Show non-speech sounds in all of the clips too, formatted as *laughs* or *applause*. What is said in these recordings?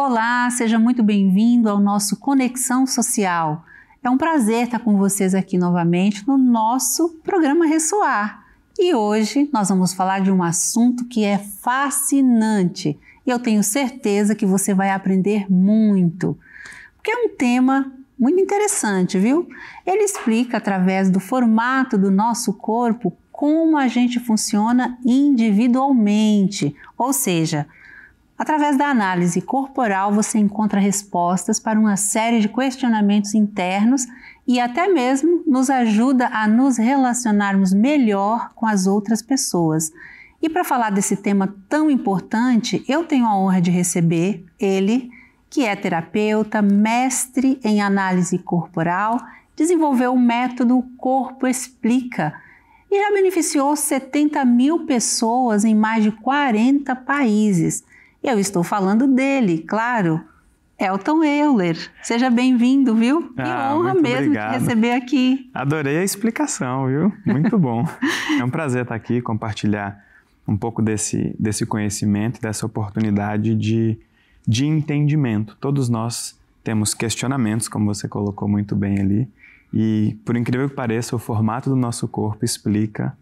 Olá, seja muito bem-vindo ao nosso Conexão Social. É um prazer estar com vocês aqui novamente no nosso programa Ressoar. E hoje nós vamos falar de um assunto que é fascinante e eu tenho certeza que você vai aprender muito, porque é um tema muito interessante, viu? Ele explica através do formato do nosso corpo como a gente funciona individualmente, ou seja, Através da análise corporal, você encontra respostas para uma série de questionamentos internos e até mesmo nos ajuda a nos relacionarmos melhor com as outras pessoas. E para falar desse tema tão importante, eu tenho a honra de receber ele, que é terapeuta, mestre em análise corporal, desenvolveu o método Corpo Explica e já beneficiou 70 mil pessoas em mais de 40 países. E eu estou falando dele, claro. Elton Euler, seja bem-vindo, viu? Que ah, honra mesmo obrigado. te receber aqui. Adorei a explicação, viu? Muito bom. *laughs* é um prazer estar aqui, compartilhar um pouco desse, desse conhecimento, dessa oportunidade de, de entendimento. Todos nós temos questionamentos, como você colocou muito bem ali, e por incrível que pareça, o formato do nosso corpo explica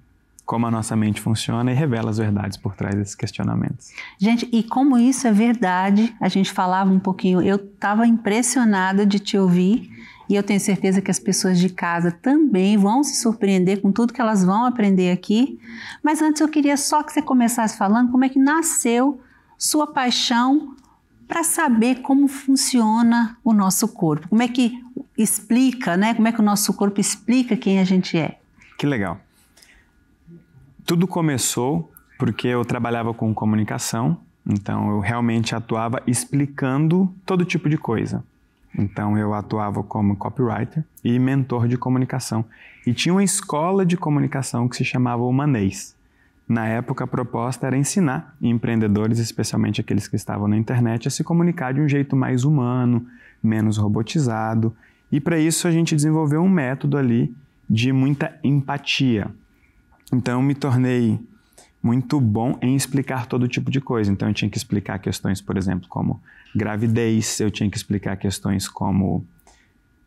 como a nossa mente funciona e revela as verdades por trás desses questionamentos. Gente, e como isso é verdade, a gente falava um pouquinho, eu estava impressionada de te ouvir e eu tenho certeza que as pessoas de casa também vão se surpreender com tudo que elas vão aprender aqui. Mas antes eu queria só que você começasse falando como é que nasceu sua paixão para saber como funciona o nosso corpo. Como é que explica, né? Como é que o nosso corpo explica quem a gente é? Que legal. Tudo começou porque eu trabalhava com comunicação, então eu realmente atuava explicando todo tipo de coisa. Então eu atuava como copywriter e mentor de comunicação. E tinha uma escola de comunicação que se chamava Humanês. Na época, a proposta era ensinar empreendedores, especialmente aqueles que estavam na internet, a se comunicar de um jeito mais humano, menos robotizado. E para isso, a gente desenvolveu um método ali de muita empatia. Então, eu me tornei muito bom em explicar todo tipo de coisa. Então, eu tinha que explicar questões, por exemplo, como gravidez, eu tinha que explicar questões como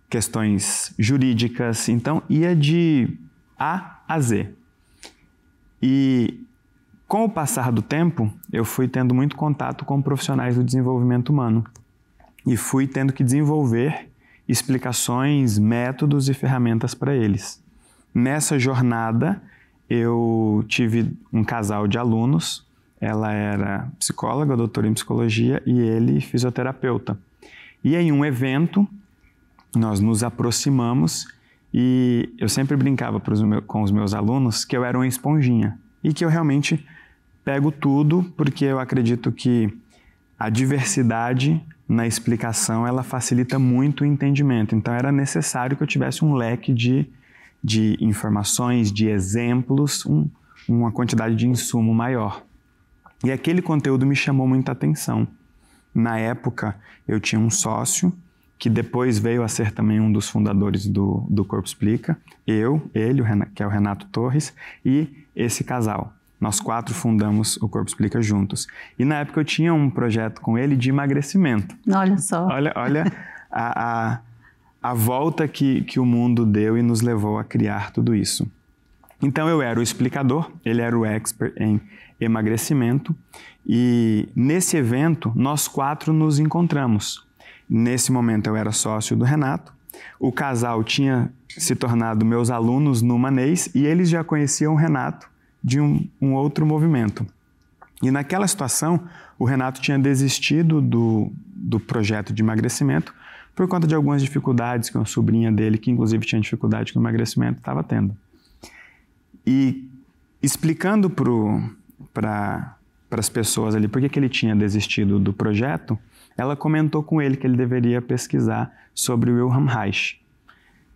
questões jurídicas. Então, ia de A a Z. E com o passar do tempo, eu fui tendo muito contato com profissionais do desenvolvimento humano e fui tendo que desenvolver explicações, métodos e ferramentas para eles. Nessa jornada, eu tive um casal de alunos. Ela era psicóloga, doutora em psicologia, e ele fisioterapeuta. E em um evento, nós nos aproximamos e eu sempre brincava com os meus alunos que eu era uma esponjinha e que eu realmente pego tudo porque eu acredito que a diversidade na explicação ela facilita muito o entendimento. Então era necessário que eu tivesse um leque de de informações, de exemplos, um, uma quantidade de insumo maior. E aquele conteúdo me chamou muita atenção. Na época, eu tinha um sócio que depois veio a ser também um dos fundadores do, do Corpo Explica, eu, ele, que é o Renato Torres, e esse casal. Nós quatro fundamos o Corpo Explica juntos. E na época eu tinha um projeto com ele de emagrecimento. Olha só. Olha, olha *laughs* a, a a volta que, que o mundo deu e nos levou a criar tudo isso. Então eu era o explicador, ele era o expert em emagrecimento e nesse evento nós quatro nos encontramos. Nesse momento eu era sócio do Renato, o casal tinha se tornado meus alunos no Manês e eles já conheciam o Renato de um, um outro movimento. E naquela situação, o Renato tinha desistido do, do projeto de emagrecimento por conta de algumas dificuldades que uma sobrinha dele, que inclusive tinha dificuldade com emagrecimento, estava tendo. E explicando para pra, as pessoas ali por que, ele tinha desistido do projeto, ela comentou com ele que ele deveria pesquisar sobre Wilhelm Reich,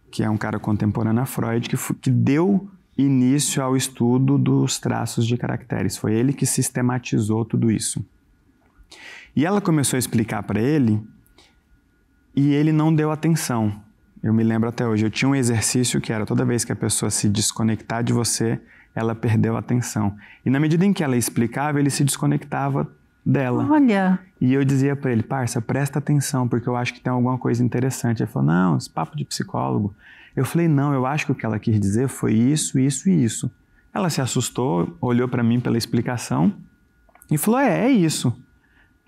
que é um cara contemporâneo a Freud, que, que deu início ao estudo dos traços de caracteres. Foi ele que sistematizou tudo isso. E ela começou a explicar para ele e ele não deu atenção. Eu me lembro até hoje, eu tinha um exercício que era toda vez que a pessoa se desconectar de você, ela perdeu a atenção. E na medida em que ela explicava, ele se desconectava dela. Olha. E eu dizia para ele, parça, presta atenção, porque eu acho que tem alguma coisa interessante. Ele falou, não, esse papo de psicólogo. Eu falei, não, eu acho que o que ela quis dizer foi isso, isso e isso. Ela se assustou, olhou para mim pela explicação e falou, é, é isso.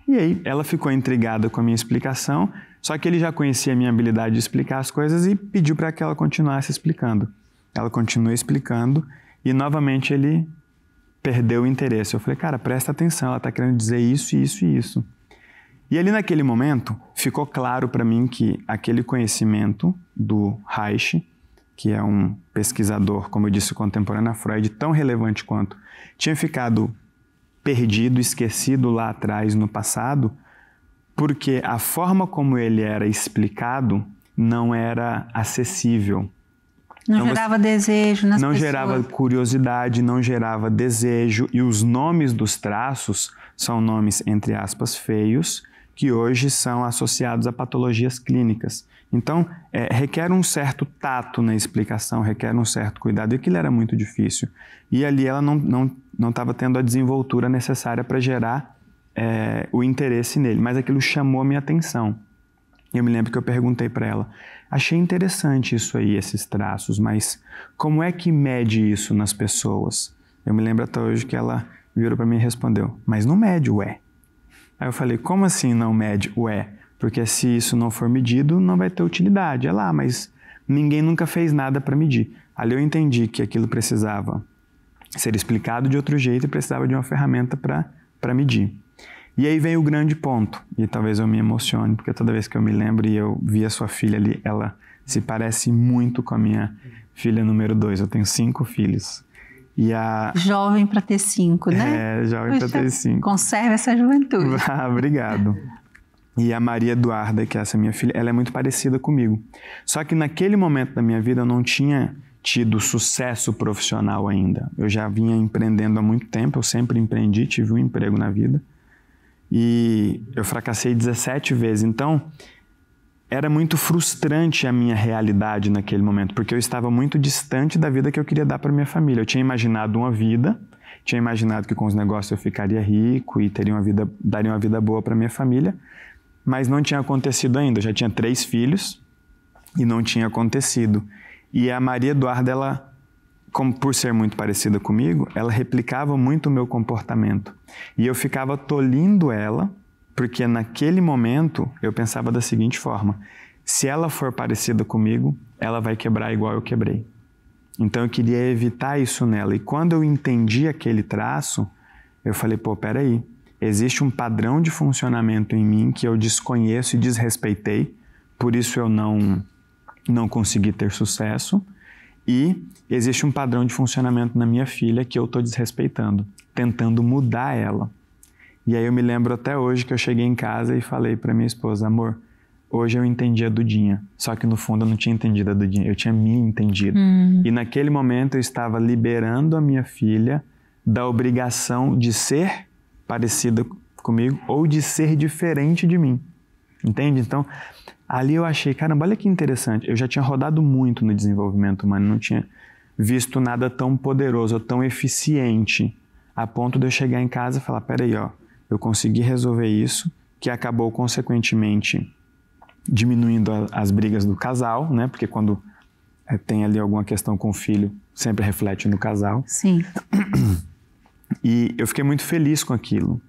E aí ela ficou intrigada com a minha explicação, só que ele já conhecia a minha habilidade de explicar as coisas e pediu para que ela continuasse explicando. Ela continuou explicando e novamente ele perdeu o interesse. Eu falei, cara, presta atenção, ela está querendo dizer isso, isso e isso. E ali naquele momento ficou claro para mim que aquele conhecimento do Reich, que é um pesquisador, como eu disse, contemporâneo a Freud, tão relevante quanto, tinha ficado perdido, esquecido lá atrás no passado, porque a forma como ele era explicado não era acessível. Não então, gerava você, desejo nas Não pessoas. gerava curiosidade, não gerava desejo. E os nomes dos traços são nomes, entre aspas, feios, que hoje são associados a patologias clínicas. Então, é, requer um certo tato na explicação, requer um certo cuidado, e aquilo era muito difícil. E ali ela não estava não, não tendo a desenvoltura necessária para gerar é, o interesse nele, mas aquilo chamou a minha atenção. Eu me lembro que eu perguntei para ela: achei interessante isso aí, esses traços, mas como é que mede isso nas pessoas? Eu me lembro até hoje que ela virou para mim e respondeu: mas não mede, ué. Aí eu falei: como assim não mede, ué? Porque se isso não for medido, não vai ter utilidade. É lá, mas ninguém nunca fez nada para medir. Ali eu entendi que aquilo precisava ser explicado de outro jeito e precisava de uma ferramenta para medir. E aí vem o grande ponto, e talvez eu me emocione, porque toda vez que eu me lembro e eu vi a sua filha ali, ela se parece muito com a minha filha número dois. Eu tenho cinco filhos. E a... Jovem para ter cinco, né? É, jovem para ter cinco. Conserve essa juventude. *laughs* Ah, obrigado. E a Maria Eduarda, que é essa minha filha, ela é muito parecida comigo. Só que naquele momento da minha vida eu não tinha tido sucesso profissional ainda. Eu já vinha empreendendo há muito tempo, eu sempre empreendi, tive um emprego na vida. E eu fracassei 17 vezes. Então, era muito frustrante a minha realidade naquele momento, porque eu estava muito distante da vida que eu queria dar para minha família. Eu tinha imaginado uma vida, tinha imaginado que com os negócios eu ficaria rico e teria uma vida, daria uma vida boa para minha família, mas não tinha acontecido ainda. Eu já tinha três filhos e não tinha acontecido. E a Maria Eduarda, ela, como por ser muito parecida comigo, ela replicava muito o meu comportamento. E eu ficava tolindo ela, porque naquele momento eu pensava da seguinte forma: se ela for parecida comigo, ela vai quebrar igual eu quebrei. Então eu queria evitar isso nela. E quando eu entendi aquele traço, eu falei: pô, peraí, Existe um padrão de funcionamento em mim que eu desconheço e desrespeitei, por isso eu não não consegui ter sucesso. E existe um padrão de funcionamento na minha filha que eu estou desrespeitando, tentando mudar ela. E aí eu me lembro até hoje que eu cheguei em casa e falei para minha esposa, amor, hoje eu entendi a Dudinha. Só que no fundo eu não tinha entendido a Dudinha, eu tinha me entendido. Hum. E naquele momento eu estava liberando a minha filha da obrigação de ser parecida comigo ou de ser diferente de mim. Entende? Então, ali eu achei, caramba, olha que interessante. Eu já tinha rodado muito no desenvolvimento humano, não tinha visto nada tão poderoso ou tão eficiente a ponto de eu chegar em casa e falar: peraí, ó, eu consegui resolver isso, que acabou consequentemente diminuindo a, as brigas do casal, né? Porque quando é, tem ali alguma questão com o filho, sempre reflete no casal. Sim. *clears throat* E eu fiquei muito feliz com aquilo.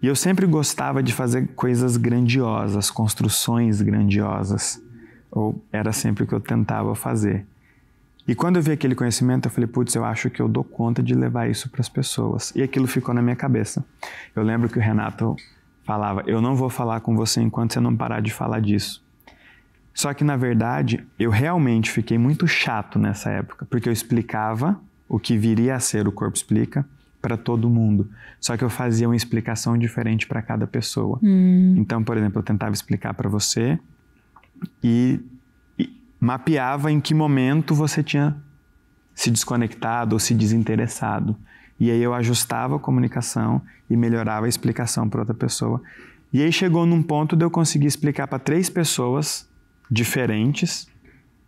E eu sempre gostava de fazer coisas grandiosas, construções grandiosas. Ou era sempre o que eu tentava fazer. E quando eu vi aquele conhecimento, eu falei, putz, eu acho que eu dou conta de levar isso para as pessoas. E aquilo ficou na minha cabeça. Eu lembro que o Renato falava, eu não vou falar com você enquanto você não parar de falar disso. Só que, na verdade, eu realmente fiquei muito chato nessa época, porque eu explicava o que viria a ser o Corpo Explica, para todo mundo. Só que eu fazia uma explicação diferente para cada pessoa. Hum. Então, por exemplo, eu tentava explicar para você e, e, mapeava em que momento você tinha se desconectado ou se desinteressado. E aí eu ajustava a comunicação e melhorava a explicação para outra pessoa. E aí chegou num ponto de eu conseguir explicar para três pessoas diferentes.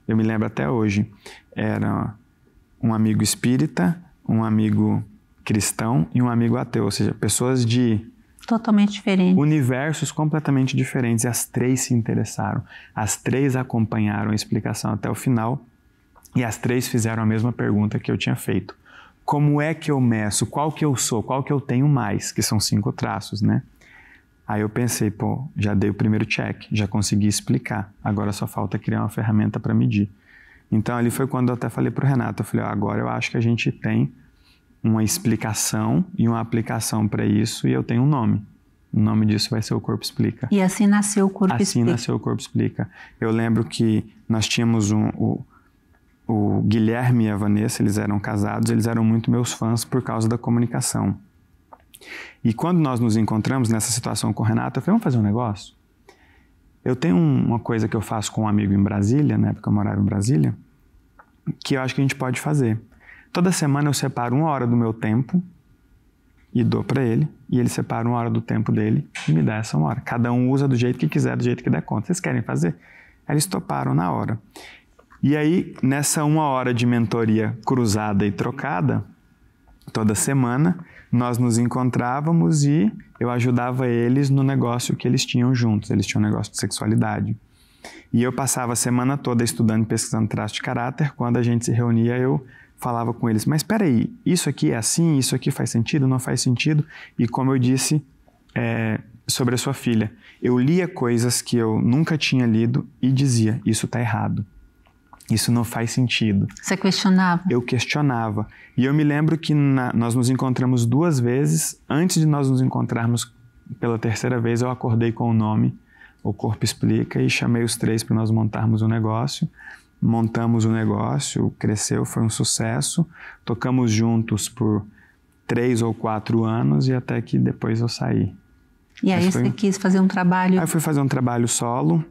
Eu me lembro até hoje. Era um amigo espírita, um amigo cristão e um amigo ateu, ou seja, pessoas de totalmente diferentes. Universos completamente diferentes. E as três se interessaram. As três acompanharam a explicação até o final. E as três fizeram a mesma pergunta que eu tinha feito. Como é que eu meço? Qual que eu sou? Qual que eu tenho mais? Que são cinco traços, né? Aí eu pensei, pô, já dei o primeiro check, já consegui explicar. Agora só falta criar uma ferramenta para medir. Então ali foi quando eu até falei para o Renato, eu falei, ó, agora eu acho que a gente tem uma explicação e uma aplicação para isso e eu tenho um nome. O nome disso vai ser o Corpo Explica. E assim nasceu o Corpo assim Explica. Assim nasceu o Corpo Explica. Eu lembro que nós tínhamos um, o, o Guilherme e a Vanessa, eles eram casados, eles eram muito meus fãs por causa da comunicação. E quando nós nos encontramos nessa situação com o Renato, eu falei, vamos fazer um negócio? Eu tenho uma coisa que eu faço com um amigo em Brasília, na época eu morava em Brasília, que eu acho que a gente pode fazer. Toda semana eu separo uma hora do meu tempo e dou para ele, e ele separa uma hora do tempo dele e me dá essa uma hora. Cada um usa do jeito que quiser, do jeito que der conta. Vocês querem fazer? Eles toparam na hora. E aí, nessa uma hora de mentoria cruzada e trocada, toda semana, nós nos encontrávamos e eu ajudava eles no negócio que eles tinham juntos. Eles tinham um negócio de sexualidade. E eu passava a semana toda estudando e pesquisando traço de caráter. Quando a gente se reunia, eu falava com eles: mas espera aí, isso aqui é assim, isso aqui faz sentido, não faz sentido. E como eu disse é, sobre a sua filha, eu lia coisas que eu nunca tinha lido e dizia: isso está errado. Isso não faz sentido. Você questionava? Eu questionava. E eu me lembro que na, nós nos encontramos duas vezes. Antes de nós nos encontrarmos pela terceira vez, eu acordei com o nome, o corpo explica, e chamei os três para nós montarmos um negócio montamos o um negócio, cresceu, foi um sucesso. Tocamos juntos por três ou quatro anos e até que depois eu saí. E aí, foi... você quis fazer um trabalho? Aí fui fazer um trabalho solo.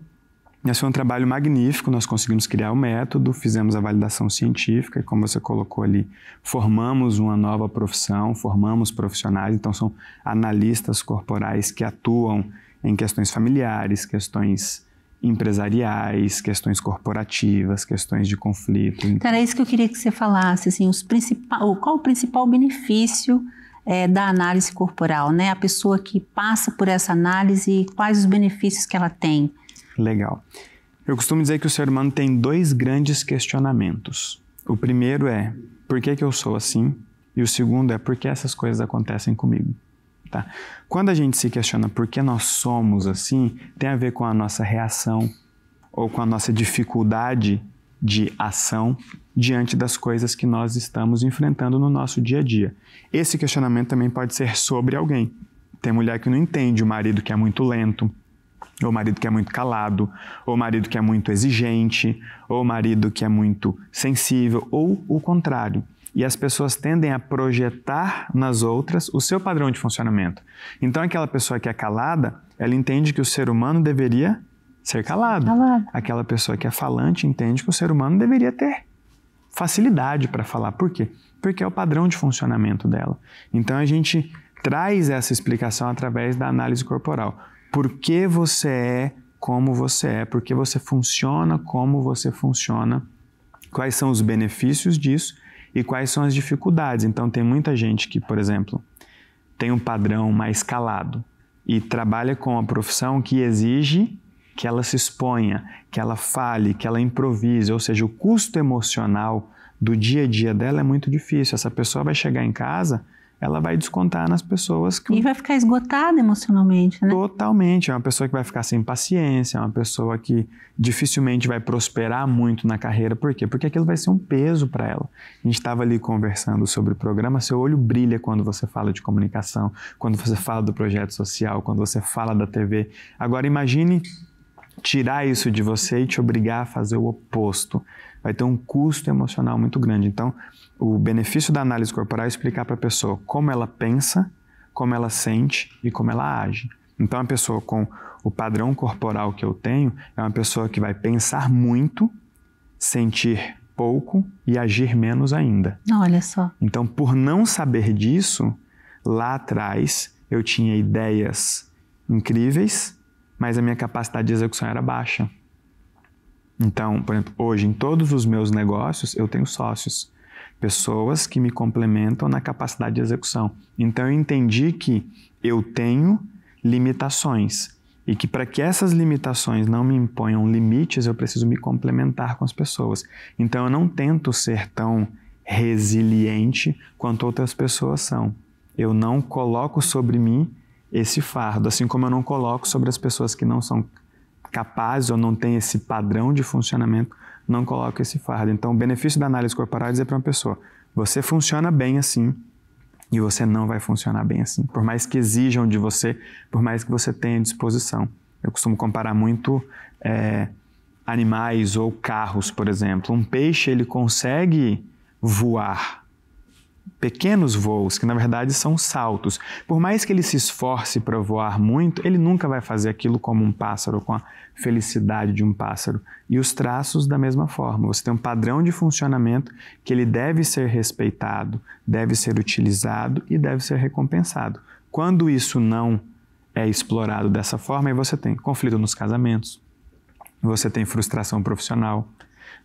Mas foi um trabalho magnífico, nós conseguimos criar o método, fizemos a validação científica e, como você colocou ali, formamos uma nova profissão, formamos profissionais, então são analistas corporais que atuam em questões familiares, questões empresariais, questões corporativas, questões de conflito. Então, era é isso que eu queria que você falasse, assim, os principal, qual o principal benefício é, da análise corporal, né? A pessoa que passa por essa análise, quais os benefícios que ela tem? Legal. Eu costumo dizer que o ser humano tem dois grandes questionamentos. O primeiro é, por que, que eu sou assim? E o segundo é, por que essas coisas acontecem comigo? Tá? Quando a gente se questiona por que nós somos assim, tem a ver com a nossa reação ou com a nossa dificuldade de ação diante das coisas que nós estamos enfrentando no nosso dia a dia. Esse questionamento também pode ser sobre alguém. Tem mulher que não entende o marido que é muito lento, ou o marido que é muito calado, ou o marido que é muito exigente, ou o marido que é muito sensível, ou o contrário e as pessoas tendem a projetar nas outras o seu padrão de funcionamento. Então, aquela pessoa que é calada, ela entende que o ser humano deveria ser calado. calado. Aquela pessoa que é falante entende que o ser humano deveria ter facilidade para falar. Por quê? Porque é o padrão de funcionamento dela. Então, a gente traz essa explicação através da análise corporal. Por que você é como você é? Por que você funciona como você funciona? Quais são os benefícios disso? e quais são as dificuldades. Então, tem muita gente que, por exemplo, tem um padrão mais calado e trabalha com a profissão que exige que ela se exponha, que ela fale, que ela improvise, ou seja, o custo emocional do dia a dia dela é muito difícil. Essa pessoa vai chegar em casa ela vai descontar nas pessoas que. E vai ficar esgotada emocionalmente, né? Totalmente. É uma pessoa que vai ficar sem paciência, é uma pessoa que dificilmente vai prosperar muito na carreira. Por quê? Porque aquilo vai ser um peso para ela. A gente estava ali conversando sobre o programa, seu olho brilha quando você fala de comunicação, quando você fala do projeto social, quando você fala da TV. Agora imagine tirar isso de você e te obrigar a fazer o oposto vai ter um custo emocional muito grande. Então, o benefício da análise corporal é explicar para a pessoa como ela pensa, como ela sente e como ela age. Então, a pessoa com o padrão corporal que eu tenho é uma pessoa que vai pensar muito, sentir pouco e agir menos ainda. Olha só. Então, por não saber disso, lá atrás eu tinha ideias incríveis, mas a minha capacidade de execução era baixa. Então, por exemplo, hoje em todos os meus negócios eu tenho sócios, pessoas que me complementam na capacidade de execução. Então eu entendi que eu tenho limitações e que para que essas limitações não me imponham limites, eu preciso me complementar com as pessoas. Então eu não tento ser tão resiliente quanto outras pessoas são. Eu não coloco sobre mim esse fardo, assim como eu não coloco sobre as pessoas que não são capaz ou não tem esse padrão de funcionamento, não coloca esse fardo. Então, o benefício da análise corporal é dizer para uma pessoa: você funciona bem assim e você não vai funcionar bem assim. Por mais que exijam de você, por mais que você tenha disposição. Eu costumo comparar muito é, animais ou carros, por exemplo. Um peixe, ele consegue voar, pequenos voos, que na verdade são saltos. Por mais que ele se esforce para voar muito, ele nunca vai fazer aquilo como um pássaro, com a felicidade de um pássaro. E os traços da mesma forma. Você tem um padrão de funcionamento que ele deve ser respeitado, deve ser utilizado e deve ser recompensado. Quando isso não é explorado dessa forma, aí você tem conflito nos casamentos, você tem frustração profissional,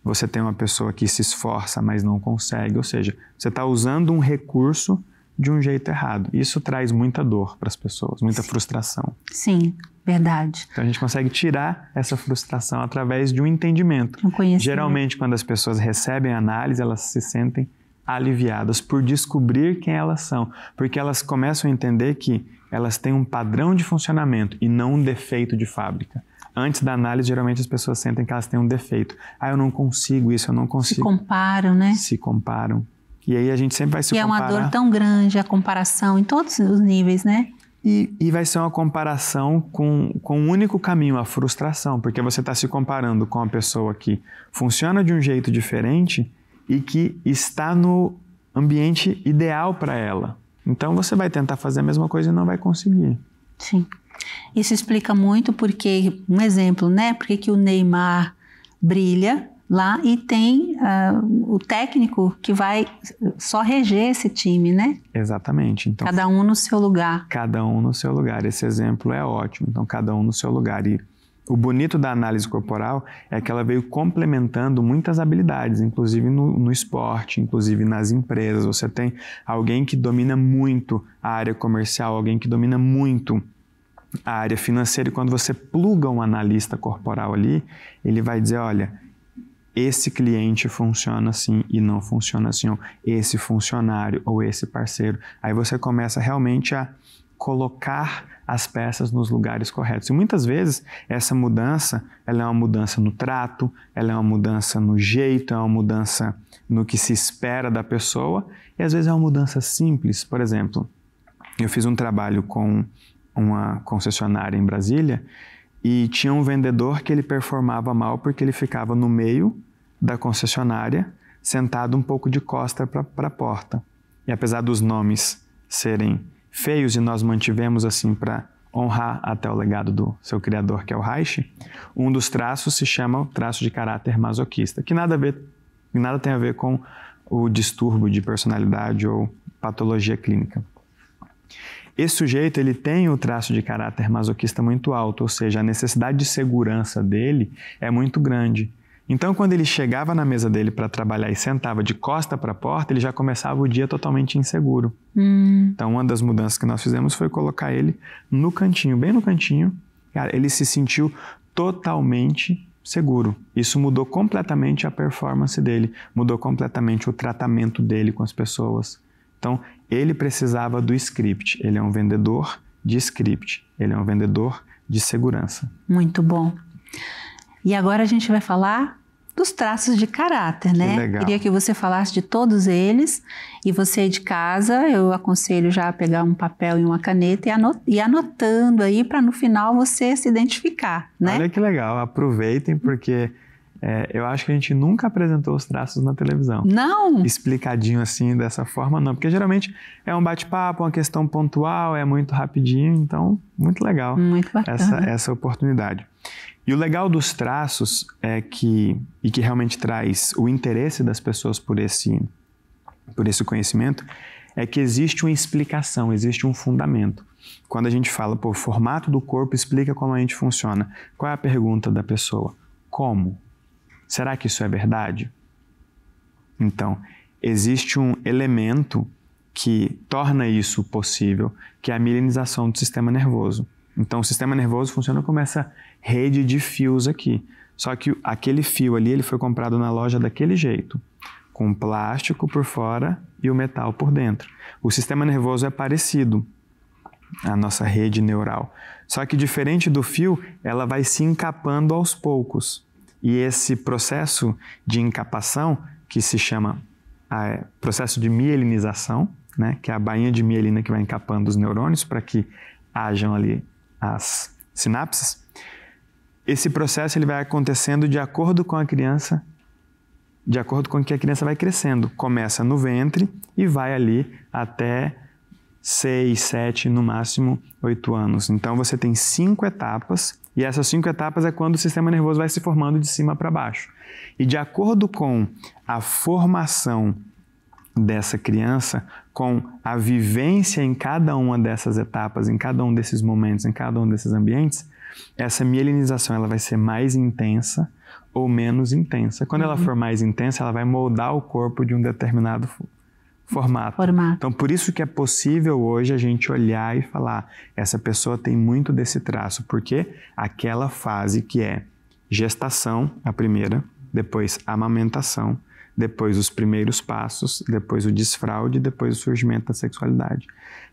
você tem uma pessoa que se esforça, mas não consegue. Ou seja, você está usando um recurso de um jeito errado. Isso traz muita dor para as pessoas, muita Sim. frustração. Sim, verdade. Então a gente consegue tirar essa frustração através de um entendimento. Um conhecimento. Geralmente, quando as pessoas recebem análise, elas se sentem aliviadas por descobrir quem elas são, porque elas começam a entender que elas têm um padrão de funcionamento e não um defeito de fábrica antes da análise, geralmente as pessoas sentem que elas têm um defeito. Ah, eu não consigo isso, eu não consigo. Se comparam, né? Se comparam. E aí a gente sempre vai se comparar. E é uma dor tão grande a comparação em todos os níveis, né? E, e, vai ser uma comparação com, com um único caminho, a frustração, porque você está se comparando com uma pessoa que funciona de um jeito diferente e que está no ambiente ideal para ela. Então você vai tentar fazer a mesma coisa e não vai conseguir. Sim. Isso explica muito porque, um exemplo, né? Porque que o Neymar brilha lá e tem uh, o técnico que vai só reger esse time, né? Exatamente. Então, cada um no seu lugar. Cada um no seu lugar. Esse exemplo é ótimo. Então, cada um no seu lugar. E o bonito da análise corporal é que ela veio complementando muitas habilidades, inclusive no, no, esporte, inclusive nas empresas. Você tem alguém que domina muito a área comercial, alguém que domina muito a área financeira e quando você pluga um analista corporal ali, ele vai dizer, olha, esse cliente funciona assim e não funciona assim, ou esse funcionário ou esse parceiro. Aí você começa realmente a colocar as peças nos lugares corretos. E muitas vezes essa mudança, ela é uma mudança no trato, ela é uma mudança no jeito, é uma mudança no que se espera da pessoa, e às vezes é uma mudança simples. Por exemplo, eu fiz um trabalho com uma concessionária em Brasília e tinha um vendedor que ele performava mal porque ele ficava no meio da concessionária, sentado um pouco de costa para a porta. E apesar dos nomes serem feios e nós mantivemos assim para honrar até o legado do seu criador, que é o Reich, um dos traços se chama o traço de caráter masoquista, que nada, ver, nada tem a ver com o distúrbio de personalidade ou patologia clínica. Esse sujeito ele tem o traço de caráter masoquista muito alto, ou seja, a necessidade de segurança dele é muito grande. Então, quando ele chegava na mesa dele para trabalhar e sentava de costa para a porta, ele já começava o dia totalmente inseguro. Hum. Então, uma das mudanças que nós fizemos foi colocar ele no cantinho, bem no cantinho. Cara, ele se sentiu totalmente seguro. Isso mudou completamente a performance dele, mudou completamente o tratamento dele com as pessoas. Então, ele precisava do script. Ele é um vendedor de script. Ele é um vendedor de segurança. Muito bom. E agora a gente vai falar dos traços de caráter, né? Que legal. Queria que você falasse de todos eles. E você aí de casa, eu aconselho já a pegar um papel e uma caneta e, anot e anotando aí para no final você se identificar, né? Olha que legal, aproveitem porque é, eu acho que a gente nunca apresentou os traços na televisão. Não! Explicadinho assim, dessa forma, não. Porque geralmente é um bate-papo, uma questão pontual, é muito rapidinho. Então, muito legal muito essa, essa oportunidade. E o legal dos traços é que, e que realmente traz o interesse das pessoas por esse, por esse conhecimento, é que existe uma explicação, existe um fundamento. Quando a gente fala, pô, o formato do corpo explica como a gente funciona. Qual é a pergunta da pessoa? Como? Será que isso é verdade? Então, existe um elemento que torna isso possível, que é a milenização do sistema nervoso. Então, o sistema nervoso funciona como essa rede de fios aqui. Só que aquele fio ali, ele foi comprado na loja daquele jeito, com plástico por fora e o metal por dentro. O sistema nervoso é parecido à nossa rede neural, só que diferente do fio, ela vai se encapando aos poucos. E esse processo de encapação, que se chama ah, é, processo de mielinização, né, que é a bainha de mielina que vai encapando os neurônios para que hajam ali as sinapses, esse processo ele vai acontecendo de acordo com a criança, de acordo com que a criança vai crescendo. Começa no ventre e vai ali até 6, 7, no máximo 8 anos. Então você tem cinco etapas e essas cinco etapas é quando o sistema nervoso vai se formando de cima para baixo. E de acordo com a formação dessa criança, com a vivência em cada uma dessas etapas, em cada um desses momentos, em cada um desses ambientes, essa mielinização ela vai ser mais intensa ou menos intensa. Quando uhum. ela for mais intensa, ela vai moldar o corpo de um determinado formato. formato. Então, por isso que é possível hoje a gente olhar e falar: essa pessoa tem muito desse traço, porque aquela fase que é gestação, a primeira, depois amamentação, depois os primeiros passos, depois o desfraude, depois o surgimento da sexualidade.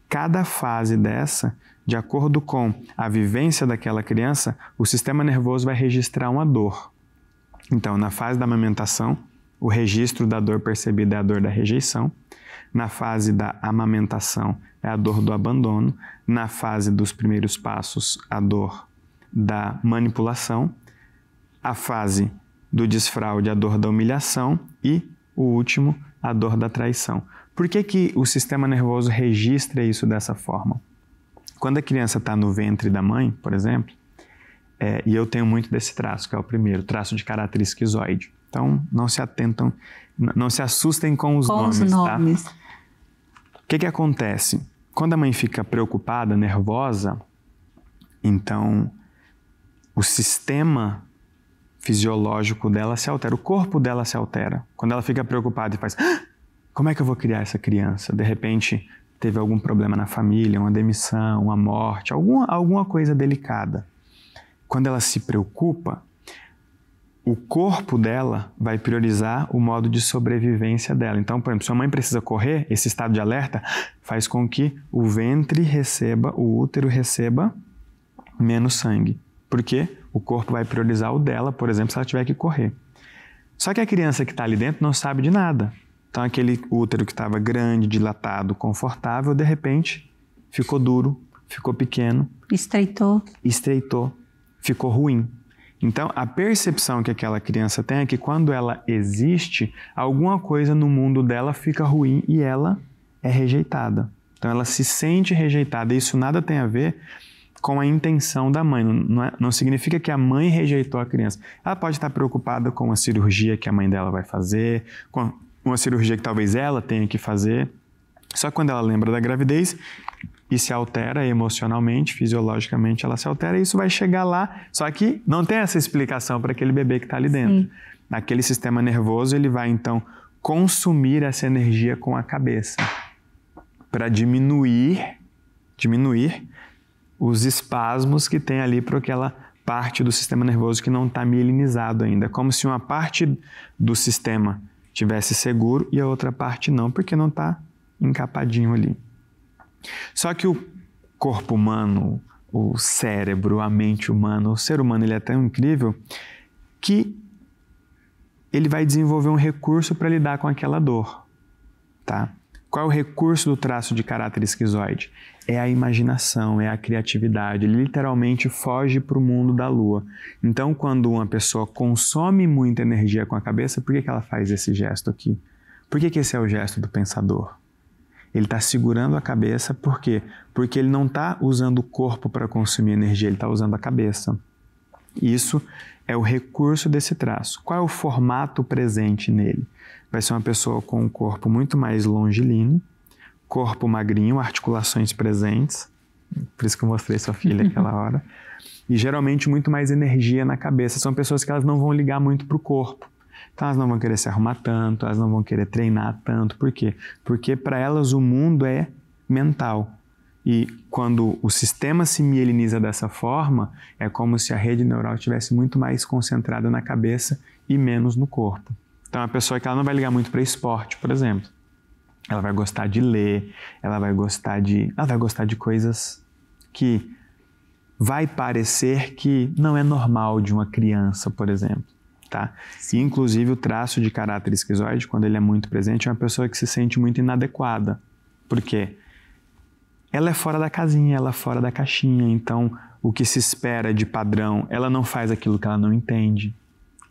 Cada fase dessa, de acordo com a vivência daquela criança, o sistema nervoso vai registrar uma dor. Então, na fase da amamentação, o registro da dor percebida é a dor da rejeição na fase da amamentação é a dor do abandono, na fase dos primeiros passos, a dor da manipulação, a fase do desfraude, a dor da humilhação e o último, a dor da traição. Por que, que o sistema nervoso registra isso dessa forma? Quando a criança está no ventre da mãe, por exemplo, é, e eu tenho muito desse traço, que é o primeiro, traço de caráter esquizoide. Então, não se atentam, não se assustem com os com nomes. Os nomes. Tá? O que, que acontece? Quando a mãe fica preocupada, nervosa, então o sistema fisiológico dela se altera, o corpo dela se altera. Quando ela fica preocupada e faz: ah, como é que eu vou criar essa criança? De repente teve algum problema na família, uma demissão, uma morte, alguma, alguma coisa delicada. Quando ela se preocupa, o corpo dela vai priorizar o modo de sobrevivência dela. Então, por exemplo, se a mãe precisa correr, esse estado de alerta faz com que o ventre receba, o útero receba menos sangue, porque o corpo vai priorizar o dela, por exemplo, se ela tiver que correr. Só que a criança que está ali dentro não sabe de nada. Então, aquele útero que estava grande, dilatado, confortável, de repente ficou duro, ficou pequeno. Estreitou. Estreitou. Ficou ruim. Então, a percepção que aquela criança tem é que quando ela existe, alguma coisa no mundo dela fica ruim e ela é rejeitada. Então, ela se sente rejeitada. Isso nada tem a ver com a intenção da mãe. Não, é, não significa que a mãe rejeitou a criança. Ela pode estar preocupada com a cirurgia que a mãe dela vai fazer, com uma cirurgia que talvez ela tenha que fazer. Só quando ela lembra da gravidez, e se altera emocionalmente, fisiologicamente ela se altera, e isso vai chegar lá, só que não tem essa explicação para aquele bebê que está ali dentro. Sim. Aquele sistema nervoso, ele vai então consumir essa energia com a cabeça para diminuir, diminuir os espasmos que tem ali para aquela parte do sistema nervoso que não está mielinizado ainda, como se uma parte do sistema tivesse seguro e a outra parte não, porque não está encapadinho ali. Só que o corpo humano, o cérebro, a mente humana, o ser humano, ele é tão incrível que ele vai desenvolver um recurso para lidar com aquela dor, tá? Qual é o recurso do traço de caráter esquizoide? É a imaginação, é a criatividade. Ele literalmente foge para o mundo da lua. Então, quando uma pessoa consome muita energia com a cabeça, por que, que ela faz esse gesto aqui? Por que, que esse é o gesto do pensador? Ele está segurando a cabeça, por quê? Porque ele não está usando o corpo para consumir energia, ele está usando a cabeça. Isso é o recurso desse traço. Qual é o formato presente nele? Vai ser uma pessoa com um corpo muito mais longilíneo, corpo magrinho, articulações presentes, por isso que eu mostrei sua filha *laughs* aquela hora, e geralmente muito mais energia na cabeça. São pessoas que elas não vão ligar muito para o corpo. Então elas não vão querer se arrumar tanto, elas não vão querer treinar tanto. Por quê? Porque para elas o mundo é mental. E quando o sistema se mieliniza dessa forma, é como se a rede neural estivesse muito mais concentrada na cabeça e menos no corpo. Então, a pessoa que ela não vai ligar muito para esporte, por exemplo. Ela vai gostar de ler, ela vai gostar de, ela vai gostar de coisas que vai parecer que não é normal de uma criança, por exemplo tá? E, inclusive, o traço de caráter esquizoide, quando ele é muito presente, é uma pessoa que se sente muito inadequada. Por quê? Ela é fora da casinha, ela é fora da caixinha. Então, o que se espera de padrão, ela não faz aquilo que ela não entende.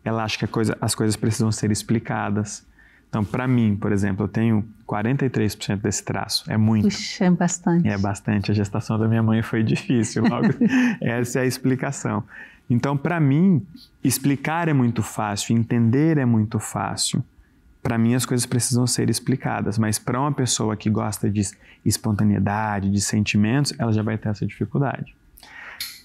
Ela acha que coisa, as coisas precisam ser explicadas. Então, para mim, por exemplo, eu tenho 43% desse traço. É muito. Puxa, é bastante. É bastante. A gestação da minha mãe foi difícil. Logo, *laughs* essa é a explicação. Então, para mim, explicar é muito fácil, entender é muito fácil. Para mim, as coisas precisam ser explicadas, mas para uma pessoa que gosta de espontaneidade, de sentimentos, ela já vai ter essa dificuldade.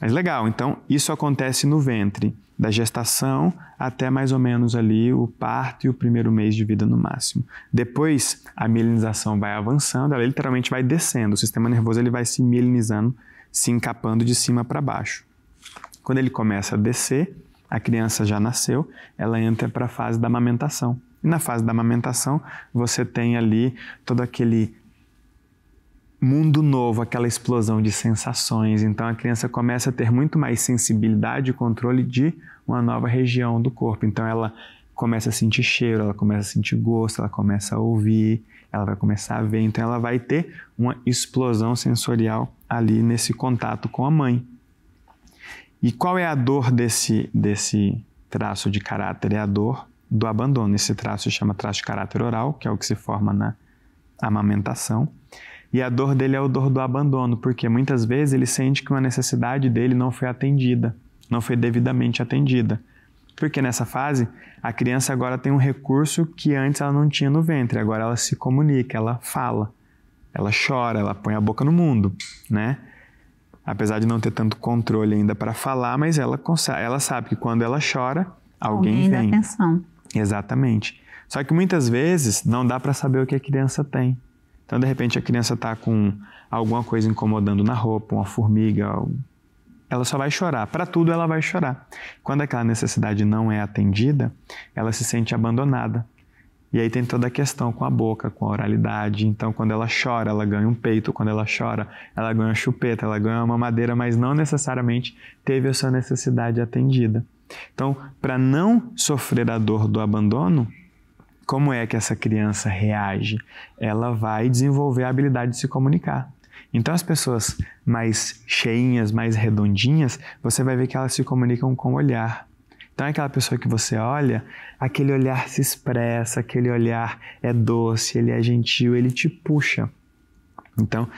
Mas legal, então isso acontece no ventre, da gestação até mais ou menos ali o parto e o primeiro mês de vida no máximo. Depois a mielinização vai avançando, ela literalmente vai descendo, o sistema nervoso ele vai se mielinizando, se encapando de cima para baixo. Quando ele começa a descer, a criança já nasceu, ela entra para a fase da amamentação. E na fase da amamentação, você tem ali todo aquele mundo novo, aquela explosão de sensações. Então a criança começa a ter muito mais sensibilidade e controle de uma nova região do corpo. Então ela começa a sentir cheiro, ela começa a sentir gosto, ela começa a ouvir, ela vai começar a ver. Então ela vai ter uma explosão sensorial ali nesse contato com a mãe. E qual é a dor desse, desse traço de caráter? É a dor do abandono. Esse traço se chama traço de caráter oral, que é o que se forma na amamentação. E a dor dele é a dor do abandono, porque muitas vezes ele sente que uma necessidade dele não foi atendida, não foi devidamente atendida. Porque nessa fase, a criança agora tem um recurso que antes ela não tinha no ventre, agora ela se comunica, ela fala, ela chora, ela põe a boca no mundo, né? apesar de não ter tanto controle ainda para falar, mas ela, ela sabe que quando ela chora, alguém, alguém vem. Dá atenção. Exatamente. Só que muitas vezes não dá para saber o que a criança tem. Então, de repente, a criança está com alguma coisa incomodando na roupa, uma formiga, ela só vai chorar. Para tudo, ela vai chorar. Quando aquela necessidade não é atendida, ela se sente abandonada. E aí tem toda a questão com a boca, com a oralidade. Então, quando ela chora, ela ganha um peito. Quando ela chora, ela ganha chupeta, ela ganha uma madeira, mas não necessariamente teve a sua necessidade atendida. Então, para não sofrer a dor do abandono, como é que essa criança reage? Ela vai desenvolver a habilidade de se comunicar. Então, as pessoas mais cheinhas, mais redondinhas, você vai ver que elas se comunicam com o olhar. Então é aquela pessoa que você olha, aquele olhar se expressa, aquele olhar é doce, ele é gentil, ele te puxa. Então,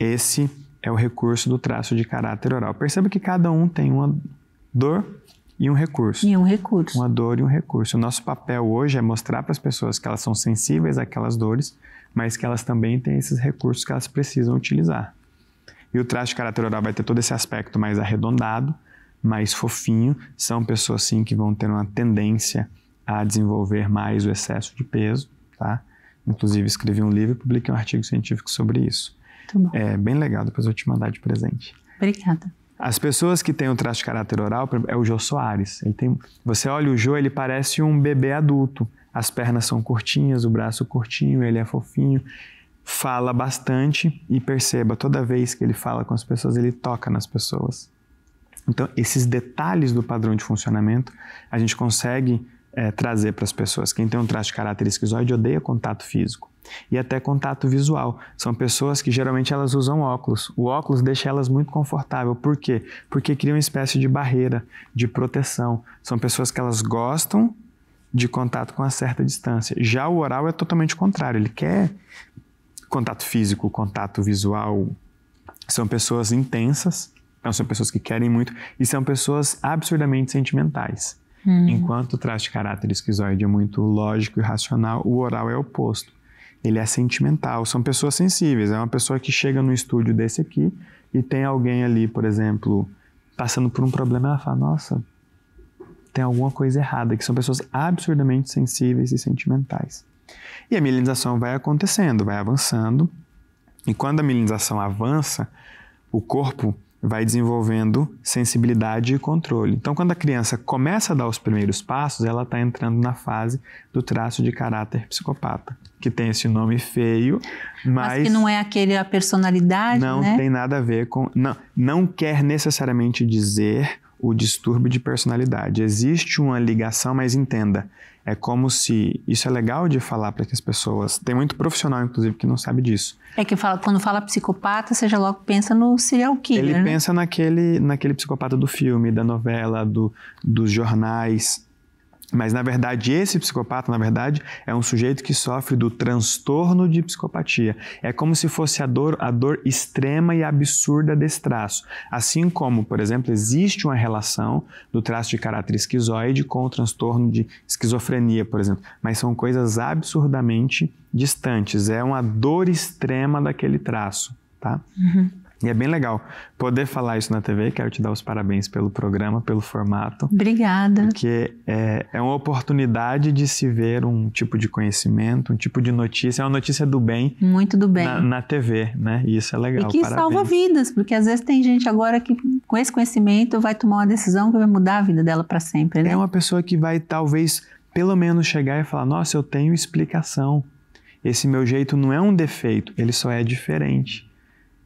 esse é o recurso do traço de caráter oral. Perceba que cada um tem uma dor e um recurso. E um recurso. Uma dor e um recurso. O nosso papel hoje é mostrar para as pessoas que elas são sensíveis àquelas dores, mas que elas também têm esses recursos que elas precisam utilizar. E o traço de caráter oral vai ter todo esse aspecto mais arredondado, mais fofinho, são pessoas sim que vão ter uma tendência a desenvolver mais o excesso de peso, tá? Inclusive escrevi um livro e publiquei um artigo científico sobre isso. É bem legal, depois eu te mandar de presente. Obrigada. As pessoas que têm o um traço de caráter oral é o Jô Soares. Ele tem, você olha o Jô, ele parece um bebê adulto. As pernas são curtinhas, o braço curtinho, ele é fofinho, fala bastante e perceba, toda vez que ele fala com as pessoas, ele toca nas pessoas. Então, esses detalhes do padrão de funcionamento a gente consegue é, trazer para as pessoas. Quem tem um traço de caráter esquizoide odeia contato físico e até contato visual. São pessoas que geralmente elas usam óculos. O óculos deixa elas muito confortável. Por quê? Porque cria uma espécie de barreira, de proteção. São pessoas que elas gostam de contato com uma certa distância. Já o oral é totalmente contrário. Ele quer contato físico, contato visual. São pessoas intensas são pessoas que querem muito e são pessoas absurdamente sentimentais. Hum. Enquanto o traço de caráter esquizoide é muito lógico e racional, o oral é oposto. Ele é sentimental, são pessoas sensíveis. É uma pessoa que chega no estúdio desse aqui e tem alguém ali, por exemplo, passando por um problema, ela fala: Nossa, tem alguma coisa errada, que são pessoas absurdamente sensíveis e sentimentais. E a mielinização vai acontecendo, vai avançando. E quando a mielinização avança, o corpo vai desenvolvendo sensibilidade e controle. Então, quando a criança começa a dar os primeiros passos, ela está entrando na fase do traço de caráter psicopata, que tem esse nome feio, mas, mas que não é aquele a personalidade, não né? tem nada a ver com não não quer necessariamente dizer o distúrbio de personalidade. Existe uma ligação, mas entenda. É como se. Isso é legal de falar para que as pessoas. Tem muito profissional, inclusive, que não sabe disso. É que fala, quando fala psicopata, você já logo pensa no serial killer. Ele né? pensa naquele, naquele psicopata do filme, da novela, do, dos jornais. Mas na verdade, esse psicopata, na verdade, é um sujeito que sofre do transtorno de psicopatia. É como se fosse a dor, a dor extrema e absurda desse traço. Assim como, por exemplo, existe uma relação do traço de caráter esquizoide com o transtorno de esquizofrenia, por exemplo. Mas são coisas absurdamente distantes. É uma dor extrema daquele traço, tá? Uhum. E é bem legal poder falar isso na TV. Quero te dar os parabéns pelo programa, pelo formato. Obrigada. Porque é, é uma oportunidade de se ver um tipo de conhecimento, um tipo de notícia. É uma notícia do bem. Muito do bem. Na, na TV, né? E isso é legal. E que parabéns. salva vidas, porque às vezes tem gente agora que, com esse conhecimento, vai tomar uma decisão que vai mudar a vida dela para sempre. Né? É uma pessoa que vai talvez pelo menos chegar e falar: nossa, eu tenho explicação. Esse meu jeito não é um defeito, ele só é diferente.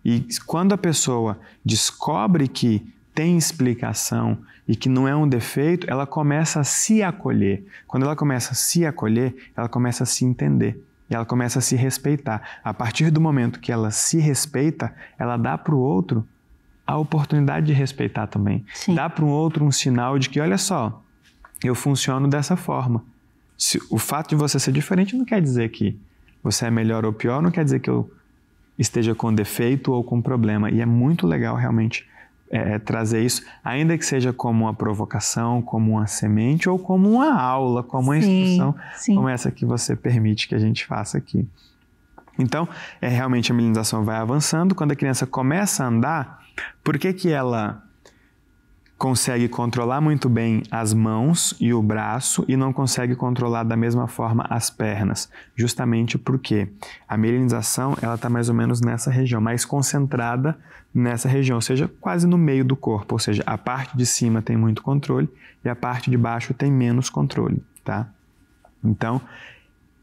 E quando a pessoa descobre que tem explicação e que não é um defeito, ela começa a se acolher. Quando ela começa a se acolher, ela começa a se entender e ela começa a se respeitar. A partir do momento que ela se respeita, ela dá para o outro a oportunidade de respeitar também. Sim. Dá para o outro um sinal de que, olha só, eu funciono dessa forma. Se, o fato de você ser diferente não quer dizer que você é melhor ou pior, não quer dizer que eu esteja com defeito ou com problema. E é muito legal realmente é, é, trazer isso, ainda que seja como uma provocação, como uma semente ou como uma aula, como uma instrução, como essa que você permite que a gente faça aqui. Então, é realmente a milenização vai avançando. Quando a criança começa a andar, por que, que ela consegue controlar muito bem as mãos e o braço e não consegue controlar da mesma forma as pernas, justamente porque a mielinização ela está mais ou menos nessa região, mais concentrada nessa região, ou seja, quase no meio do corpo, ou seja, a parte de cima tem muito controle e a parte de baixo tem menos controle, tá? Então,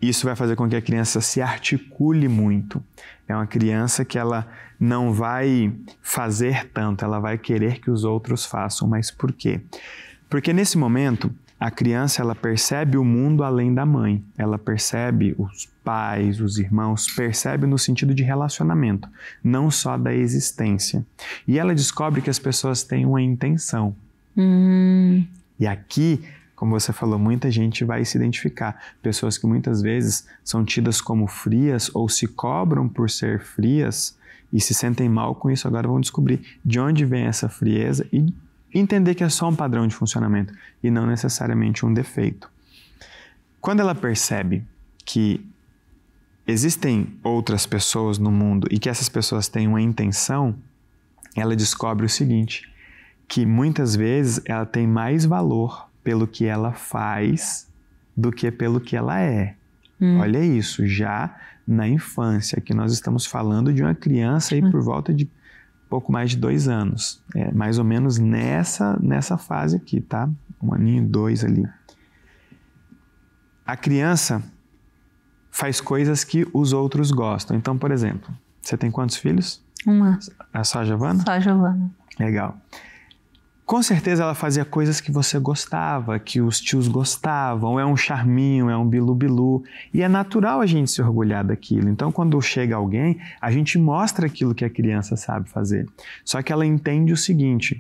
isso vai fazer com que a criança se articule muito. É uma criança que ela não vai fazer tanto, ela vai querer que os outros façam. Mas por quê? Porque nesse momento, a criança ela percebe o mundo além da mãe. Ela percebe os pais, os irmãos, percebe no sentido de relacionamento, não só da existência. E ela descobre que as pessoas têm uma intenção. Hum. E aqui como você falou, muita gente vai se identificar. Pessoas que muitas vezes são tidas como frias ou se cobram por ser frias e se sentem mal com isso, agora vão descobrir de onde vem essa frieza e entender que é só um padrão de funcionamento e não necessariamente um defeito. Quando ela percebe que existem outras pessoas no mundo e que essas pessoas têm uma intenção, ela descobre o seguinte: que muitas vezes ela tem mais valor pelo que ela faz do que pelo que ela é. Hum. Olha isso, já na infância, que nós estamos falando de uma criança aí hum. por volta de pouco mais de dois anos, é, mais ou menos nessa, nessa fase aqui, tá? Um aninho, dois ali. A criança faz coisas que os outros gostam. Então, por exemplo, você tem quantos filhos? Uma. É só a Giovana? Só a Giovana. Legal. Com certeza ela fazia coisas que você gostava, que os tios gostavam, é um charminho, é um bilu-bilu, e é natural a gente se orgulhar daquilo. Então, quando chega alguém, a gente mostra aquilo que a criança sabe fazer. Só que ela entende o seguinte: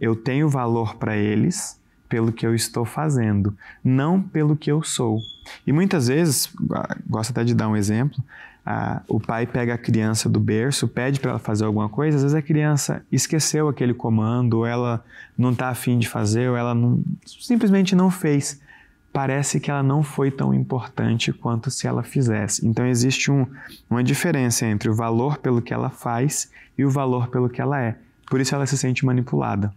eu tenho valor para eles pelo que eu estou fazendo, não pelo que eu sou. E muitas vezes, gosto até de dar um exemplo, a, o pai pega a criança do berço, pede para ela fazer alguma coisa, às vezes a criança esqueceu aquele comando, ou ela não está afim de fazer, ou ela não, simplesmente não fez. Parece que ela não foi tão importante quanto se ela fizesse. Então existe um, uma diferença entre o valor pelo que ela faz e o valor pelo que ela é. Por isso ela se sente manipulada.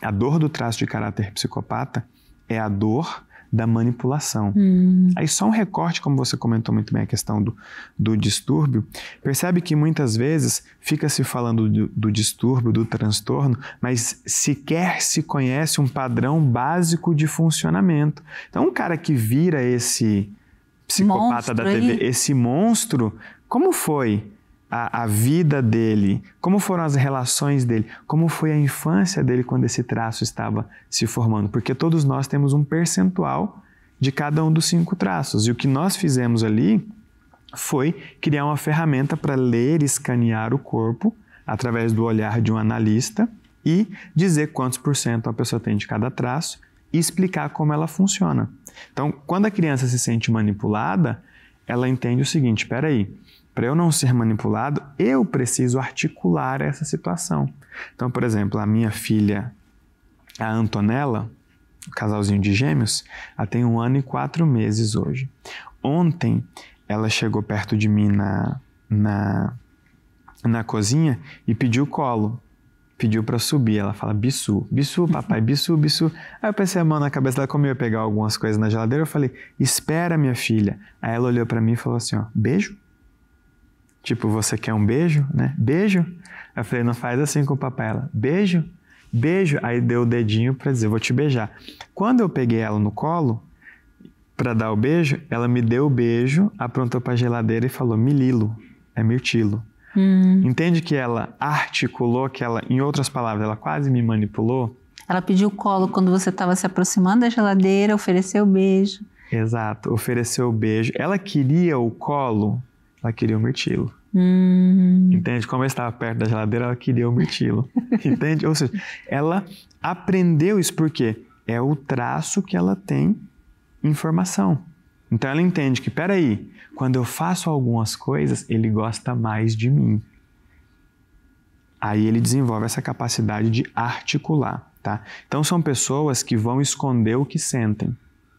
A dor do traço de caráter psicopata é a dor da manipulação. Hum. Aí só um recorte, como você comentou muito bem a questão do, do distúrbio, percebe que muitas vezes fica se falando do, do distúrbio, do transtorno, mas sequer se conhece um padrão básico de funcionamento. Então, um cara que vira esse psicopata monstro da TV, esse monstro, como foi? a, a, vida dele, como foram as relações dele, como foi a infância dele quando esse traço estava se formando. Porque todos nós temos um percentual de cada um dos cinco traços. E o que nós fizemos ali foi criar uma ferramenta para ler e escanear o corpo através do olhar de um analista e dizer quantos por cento a pessoa tem de cada traço e explicar como ela funciona. Então, quando a criança se sente manipulada, ela entende o seguinte: espera aí para eu não ser manipulado, eu preciso articular essa situação. Então, por exemplo, a minha filha, a Antonella, o casalzinho de gêmeos, ela tem um ano e quatro meses hoje. Ontem, ela chegou perto de mim na, na, na cozinha e pediu colo pediu para subir. Ela fala bisu, bisu, papai, bisu, bisu. Aí eu pensei a mão na cabeça dela, como eu ia pegar algumas coisas na geladeira, eu falei, espera, minha filha. Aí ela olhou para mim e falou assim: ó, beijo. Tipo, você quer um beijo, né? Beijo? Eu falei, não faz assim com o papai. Ela, beijo? Beijo? Aí deu o dedinho pra dizer, vou te beijar. Quando eu peguei ela no colo, para dar o beijo, ela me deu o beijo, aprontou pra geladeira e falou, mililo, é mirtilo. Hum. Entende que ela articulou, que ela, em outras palavras, ela quase me manipulou? Ela pediu o colo quando você estava se aproximando da geladeira, ofereceu o beijo. Exato, ofereceu o beijo. Ela queria o colo ela queria o um mirtilo. Hum. Entende? Como ela estava perto da geladeira, ela queria o um mirtilo. *laughs* Entende? Ou seja, ela aprendeu isso porque é o traço que ela tem informação. Então ela entende que, peraí, quando eu faço algumas coisas, ele gosta mais de mim. Aí ele desenvolve essa capacidade de articular, tá? Então são pessoas que vão esconder o que sentem.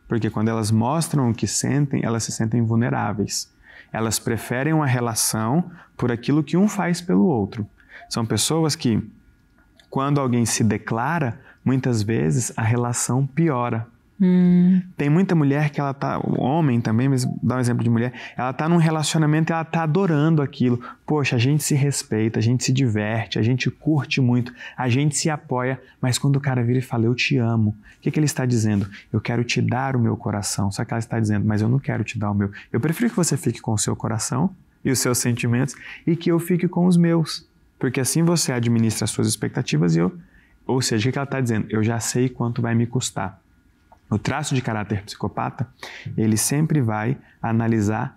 Porque quando elas mostram o que sentem, elas se sentem vulneráveis elas preferem uma relação por aquilo que um faz pelo outro. São pessoas que, quando alguém se declara, muitas vezes a relação piora Hum. Tem muita mulher que ela tá, homem também, mas dá um exemplo de mulher, ela tá num relacionamento e ela tá adorando aquilo. Poxa, a gente se respeita, a gente se diverte, a gente curte muito, a gente se apoia, mas quando o cara vira e fala eu te amo, o que, que ele está dizendo? Eu quero te dar o meu coração. Só que ela está dizendo, mas eu não quero te dar o meu. Eu prefiro que você fique com o seu coração e os seus sentimentos e que eu fique com os meus, porque assim você administra as suas expectativas e eu. Ou seja, o que ela está dizendo? Eu já sei quanto vai me custar no traço de caráter psicopata, ele sempre vai analisar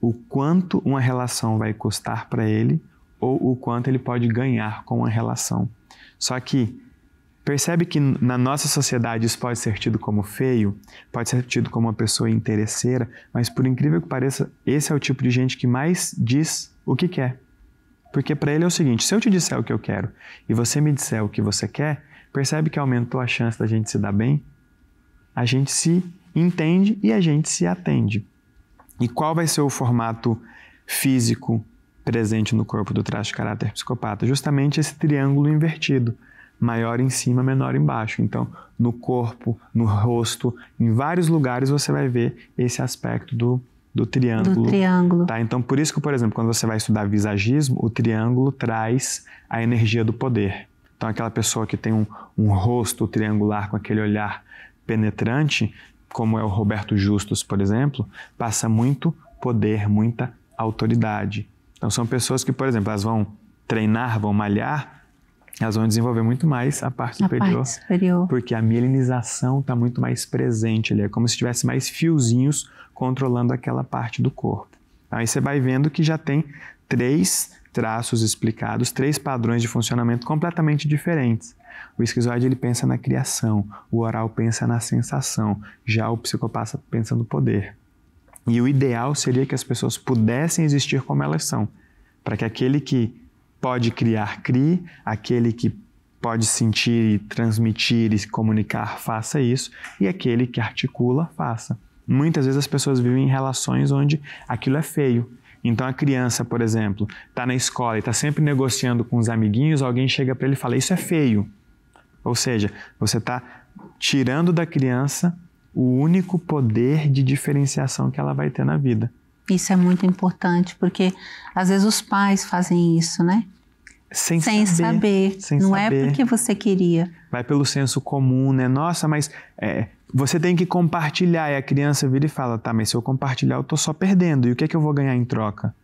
o quanto uma relação vai custar para ele ou o quanto ele pode ganhar com a relação. Só que percebe que na nossa sociedade isso pode ser tido como feio, pode ser tido como uma pessoa interesseira, mas por incrível que pareça, esse é o tipo de gente que mais diz o que quer. Porque para ele é o seguinte: se eu te disser o que eu quero e você me disser o que você quer, percebe que aumentou a chance da gente se dar bem a gente se entende e a gente se atende. E qual vai ser o formato físico presente no corpo do traço de caráter psicopata? Justamente esse triângulo invertido, maior em cima, menor embaixo. Então, no corpo, no rosto, em vários lugares você vai ver esse aspecto do, do triângulo. Do triângulo. Tá? Então, por isso que, por exemplo, quando você vai estudar visagismo, o triângulo traz a energia do poder. Então, aquela pessoa que tem um, um rosto triangular com aquele olhar penetrante, como é o Roberto Justus, por exemplo, passa muito poder, muita autoridade. Então são pessoas que, por exemplo, elas vão treinar, vão malhar, elas vão desenvolver muito mais a parte, a superior, parte superior, porque a mielinização está muito mais presente ali, é como se tivesse mais fiozinhos controlando aquela parte do corpo. Aí você vai vendo que já tem três traços explicados, três padrões de funcionamento completamente diferentes. O esquizoide ele pensa na criação, o oral pensa na sensação, já o psicopata pensa no poder. E o ideal seria que as pessoas pudessem existir como elas são, para que aquele que pode criar, crie, aquele que pode sentir, transmitir e comunicar, faça isso, e aquele que articula, faça. Muitas vezes as pessoas vivem em relações onde aquilo é feio, então a criança, por exemplo, está na escola e está sempre negociando com os amiguinhos, alguém chega para ele e fala: Isso é feio. Ou seja, você está tirando da criança o único poder de diferenciação que ela vai ter na vida. Isso é muito importante, porque às vezes os pais fazem isso, né? Sem, sem saber, saber. Sem não é saber. é porque você queria. Vai pelo senso comum, né? Nossa, mas é, você tem que compartilhar. E a criança vira e fala: tá, mas se eu compartilhar, eu tô só perdendo. E o que é que eu vou ganhar em troca?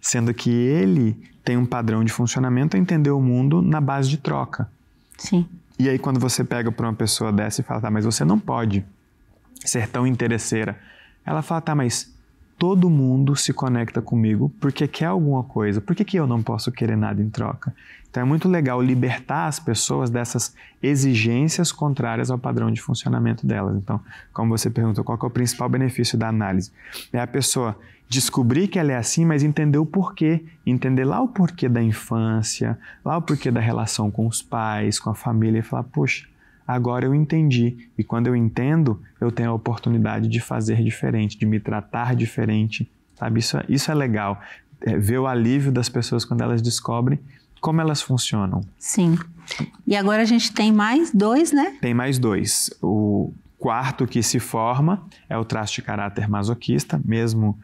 Sendo que ele tem um padrão de funcionamento a entender o mundo na base de troca. Sim. E aí, quando você pega para uma pessoa dessa e fala: tá, mas você não pode ser tão interesseira. Ela fala: tá, mas todo mundo se conecta comigo porque quer alguma coisa. Por que, que eu não posso querer nada em troca? Então é muito legal libertar as pessoas dessas exigências contrárias ao padrão de funcionamento delas. Então, como você perguntou, qual é o principal benefício da análise? É a pessoa descobrir que ela é assim, mas entender o porquê. Entender lá o porquê da infância, lá o porquê da relação com os pais, com a família, e falar, poxa, agora eu entendi. E quando eu entendo, eu tenho a oportunidade de fazer diferente, de me tratar diferente. Sabe? Isso, é, isso é legal. É, ver o alívio das pessoas quando elas descobrem como elas funcionam. Sim. E agora a gente tem mais dois, né? Tem mais dois. O quarto que se forma é o traço de caráter masoquista, mesmo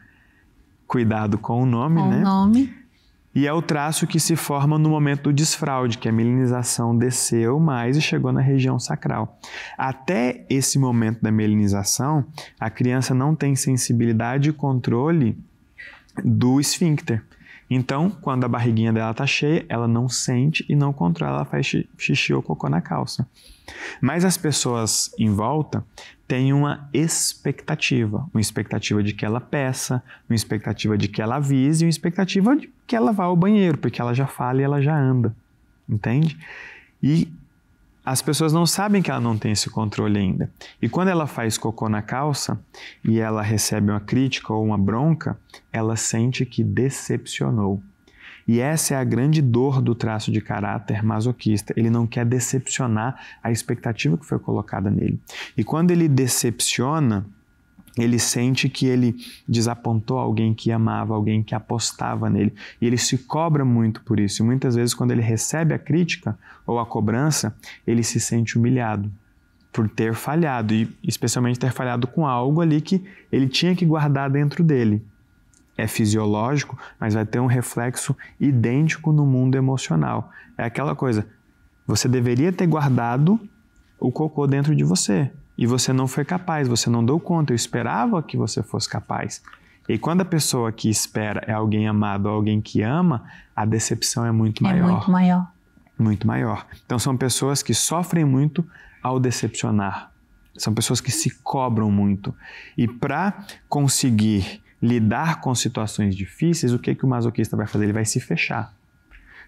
cuidado com o nome, com né? O nome. E é o traço que se forma no momento do desfraude, que a melinização desceu mais e chegou na região sacral. Até esse momento da melinização, a criança não tem sensibilidade e controle do esfíncter. Então, quando a barriguinha dela está cheia, ela não sente e não controla, ela faz xixi ou cocô na calça. Mas as pessoas em volta tem uma expectativa, uma expectativa de que ela peça, uma expectativa de que ela avise, uma expectativa de que ela vá ao banheiro, porque ela já fala e ela já anda, entende? E as pessoas não sabem que ela não tem esse controle ainda. E quando ela faz cocô na calça e ela recebe uma crítica ou uma bronca, ela sente que decepcionou. E essa é a grande dor do traço de caráter masoquista. Ele não quer decepcionar a expectativa que foi colocada nele. E quando ele decepciona, ele sente que ele desapontou alguém que amava, alguém que apostava nele. E ele se cobra muito por isso. E muitas vezes, quando ele recebe a crítica ou a cobrança, ele se sente humilhado por ter falhado, e especialmente ter falhado com algo ali que ele tinha que guardar dentro dele é fisiológico, mas vai ter um reflexo idêntico no mundo emocional. É aquela coisa, você deveria ter guardado o cocô dentro de você e você não foi capaz, você não deu conta, eu esperava que você fosse capaz. E quando a pessoa que espera é alguém amado, alguém que ama, a decepção é muito é maior. É muito maior. Muito maior. Então são pessoas que sofrem muito ao decepcionar. São pessoas que se cobram muito. E para conseguir lidar com situações difíceis, o que, é que o masoquista vai fazer? Ele vai se fechar.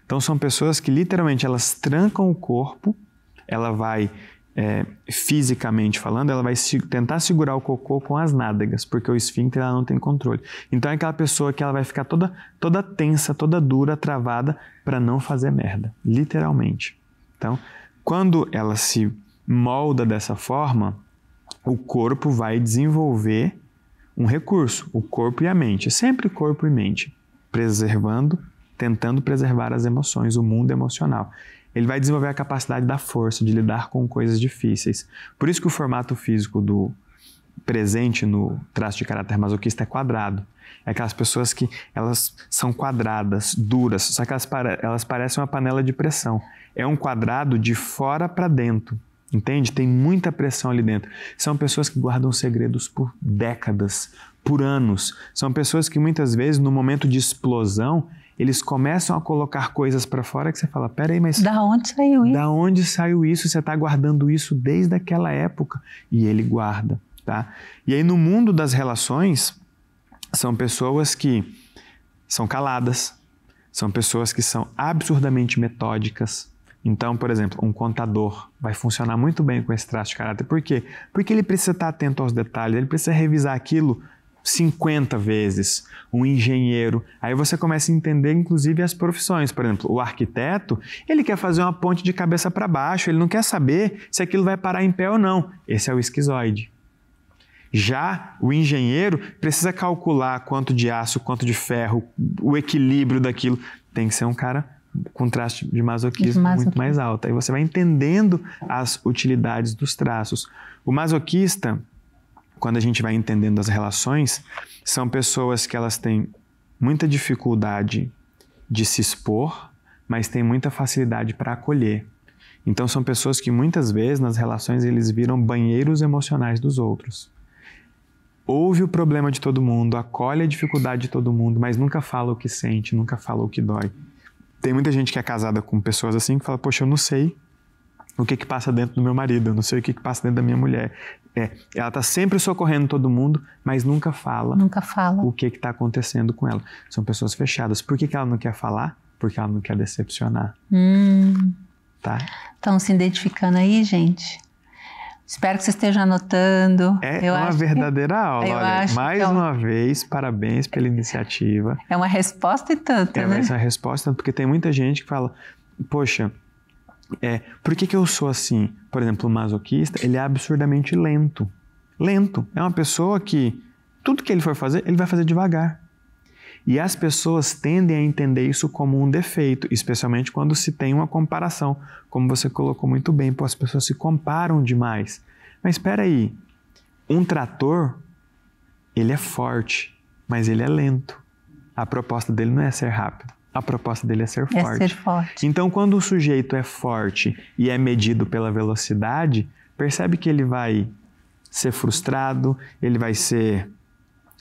Então são pessoas que literalmente elas trancam o corpo, ela vai é, fisicamente falando, ela vai se, tentar segurar o cocô com as nádegas, porque o esfíncter ela não tem controle. Então é aquela pessoa que ela vai ficar toda, toda tensa, toda dura, travada, para não fazer merda, literalmente. Então, quando ela se molda dessa forma, o corpo vai desenvolver um recurso, o corpo e a mente, é sempre corpo e mente, preservando, tentando preservar as emoções, o mundo emocional. Ele vai desenvolver a capacidade da força de lidar com coisas difíceis. Por isso que o formato físico do presente no traço de caráter masoquista é quadrado. É aquelas pessoas que elas são quadradas, duras, só que elas, elas parecem uma panela de pressão. É um quadrado de fora para dentro. Entende? Tem muita pressão ali dentro. São pessoas que guardam segredos por décadas, por anos. São pessoas que muitas vezes, no momento de explosão, eles começam a colocar coisas para fora que você fala: peraí, mas. Da onde saiu isso? Da onde saiu isso? Você está guardando isso desde aquela época. E ele guarda, tá? E aí, no mundo das relações, são pessoas que são caladas, são pessoas que são absurdamente metódicas, então, por exemplo, um contador vai funcionar muito bem com esse traço de caráter. Por quê? Porque ele precisa estar atento aos detalhes, ele precisa revisar aquilo 50 vezes, um engenheiro. Aí você começa a entender, inclusive, as profissões. Por exemplo, o arquiteto, ele quer fazer uma ponte de cabeça para baixo, ele não quer saber se aquilo vai parar em pé ou não. Esse é o esquizoide. Já o engenheiro precisa calcular quanto de aço, quanto de ferro, o equilíbrio daquilo. Tem que ser um cara Contraste de masoquismo, masoquismo muito mais alta. E você vai entendendo as utilidades dos traços. O masoquista, quando a gente vai entendendo as relações, são pessoas que elas têm muita dificuldade de se expor, mas têm muita facilidade para acolher. Então são pessoas que muitas vezes nas relações eles viram banheiros emocionais dos outros. Ouve o problema de todo mundo, acolhe a dificuldade de todo mundo, mas nunca fala o que sente, nunca fala o que dói. Tem muita gente que é casada com pessoas assim que fala, poxa, eu não sei o que que passa dentro do meu marido, eu não sei o que que passa dentro da minha mulher. É, ela tá sempre socorrendo todo mundo, mas nunca fala. Nunca fala. O que que tá acontecendo com ela? São pessoas fechadas. Por que que ela não quer falar? Porque ela não quer decepcionar. Hum. Tá? Estão se identificando aí, gente? Espero que você esteja anotando. É eu é uma verdadeira *laughs* que... aula. Olha, mais é uma vez, parabéns pela iniciativa. É uma resposta e tanto, é, né? É uma resposta, porque tem muita gente que fala, poxa, é, por que, que eu sou assim? Por exemplo, o masoquista, ele é absurdamente lento. Lento. É uma pessoa que tudo que ele for fazer, ele vai fazer devagar. E as pessoas tendem a entender isso como um defeito, especialmente quando se tem uma comparação, como você colocou muito bem, pô, as pessoas se comparam demais. Mas espera aí, um trator, ele é forte, mas ele é lento. A proposta dele não é ser rápido. A proposta dele é ser, é forte. ser forte. Então, quando o sujeito é forte e é medido pela velocidade, percebe que ele vai ser frustrado, ele vai ser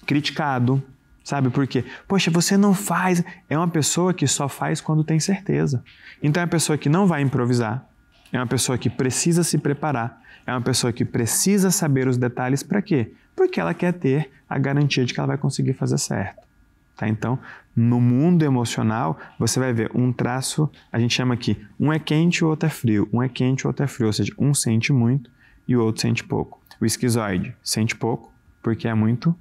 criticado, Sabe por quê? Poxa, você não faz. É uma pessoa que só faz quando tem certeza. Então é uma pessoa que não vai improvisar, é uma pessoa que precisa se preparar, é uma pessoa que precisa saber os detalhes para quê? Porque ela quer ter a garantia de que ela vai conseguir fazer certo. Tá? Então, no mundo emocional, você vai ver um traço, a gente chama aqui, um é quente, o outro é frio, um é quente, o outro é frio, ou seja, um sente muito e o outro sente pouco. O esquizoide sente pouco porque é muito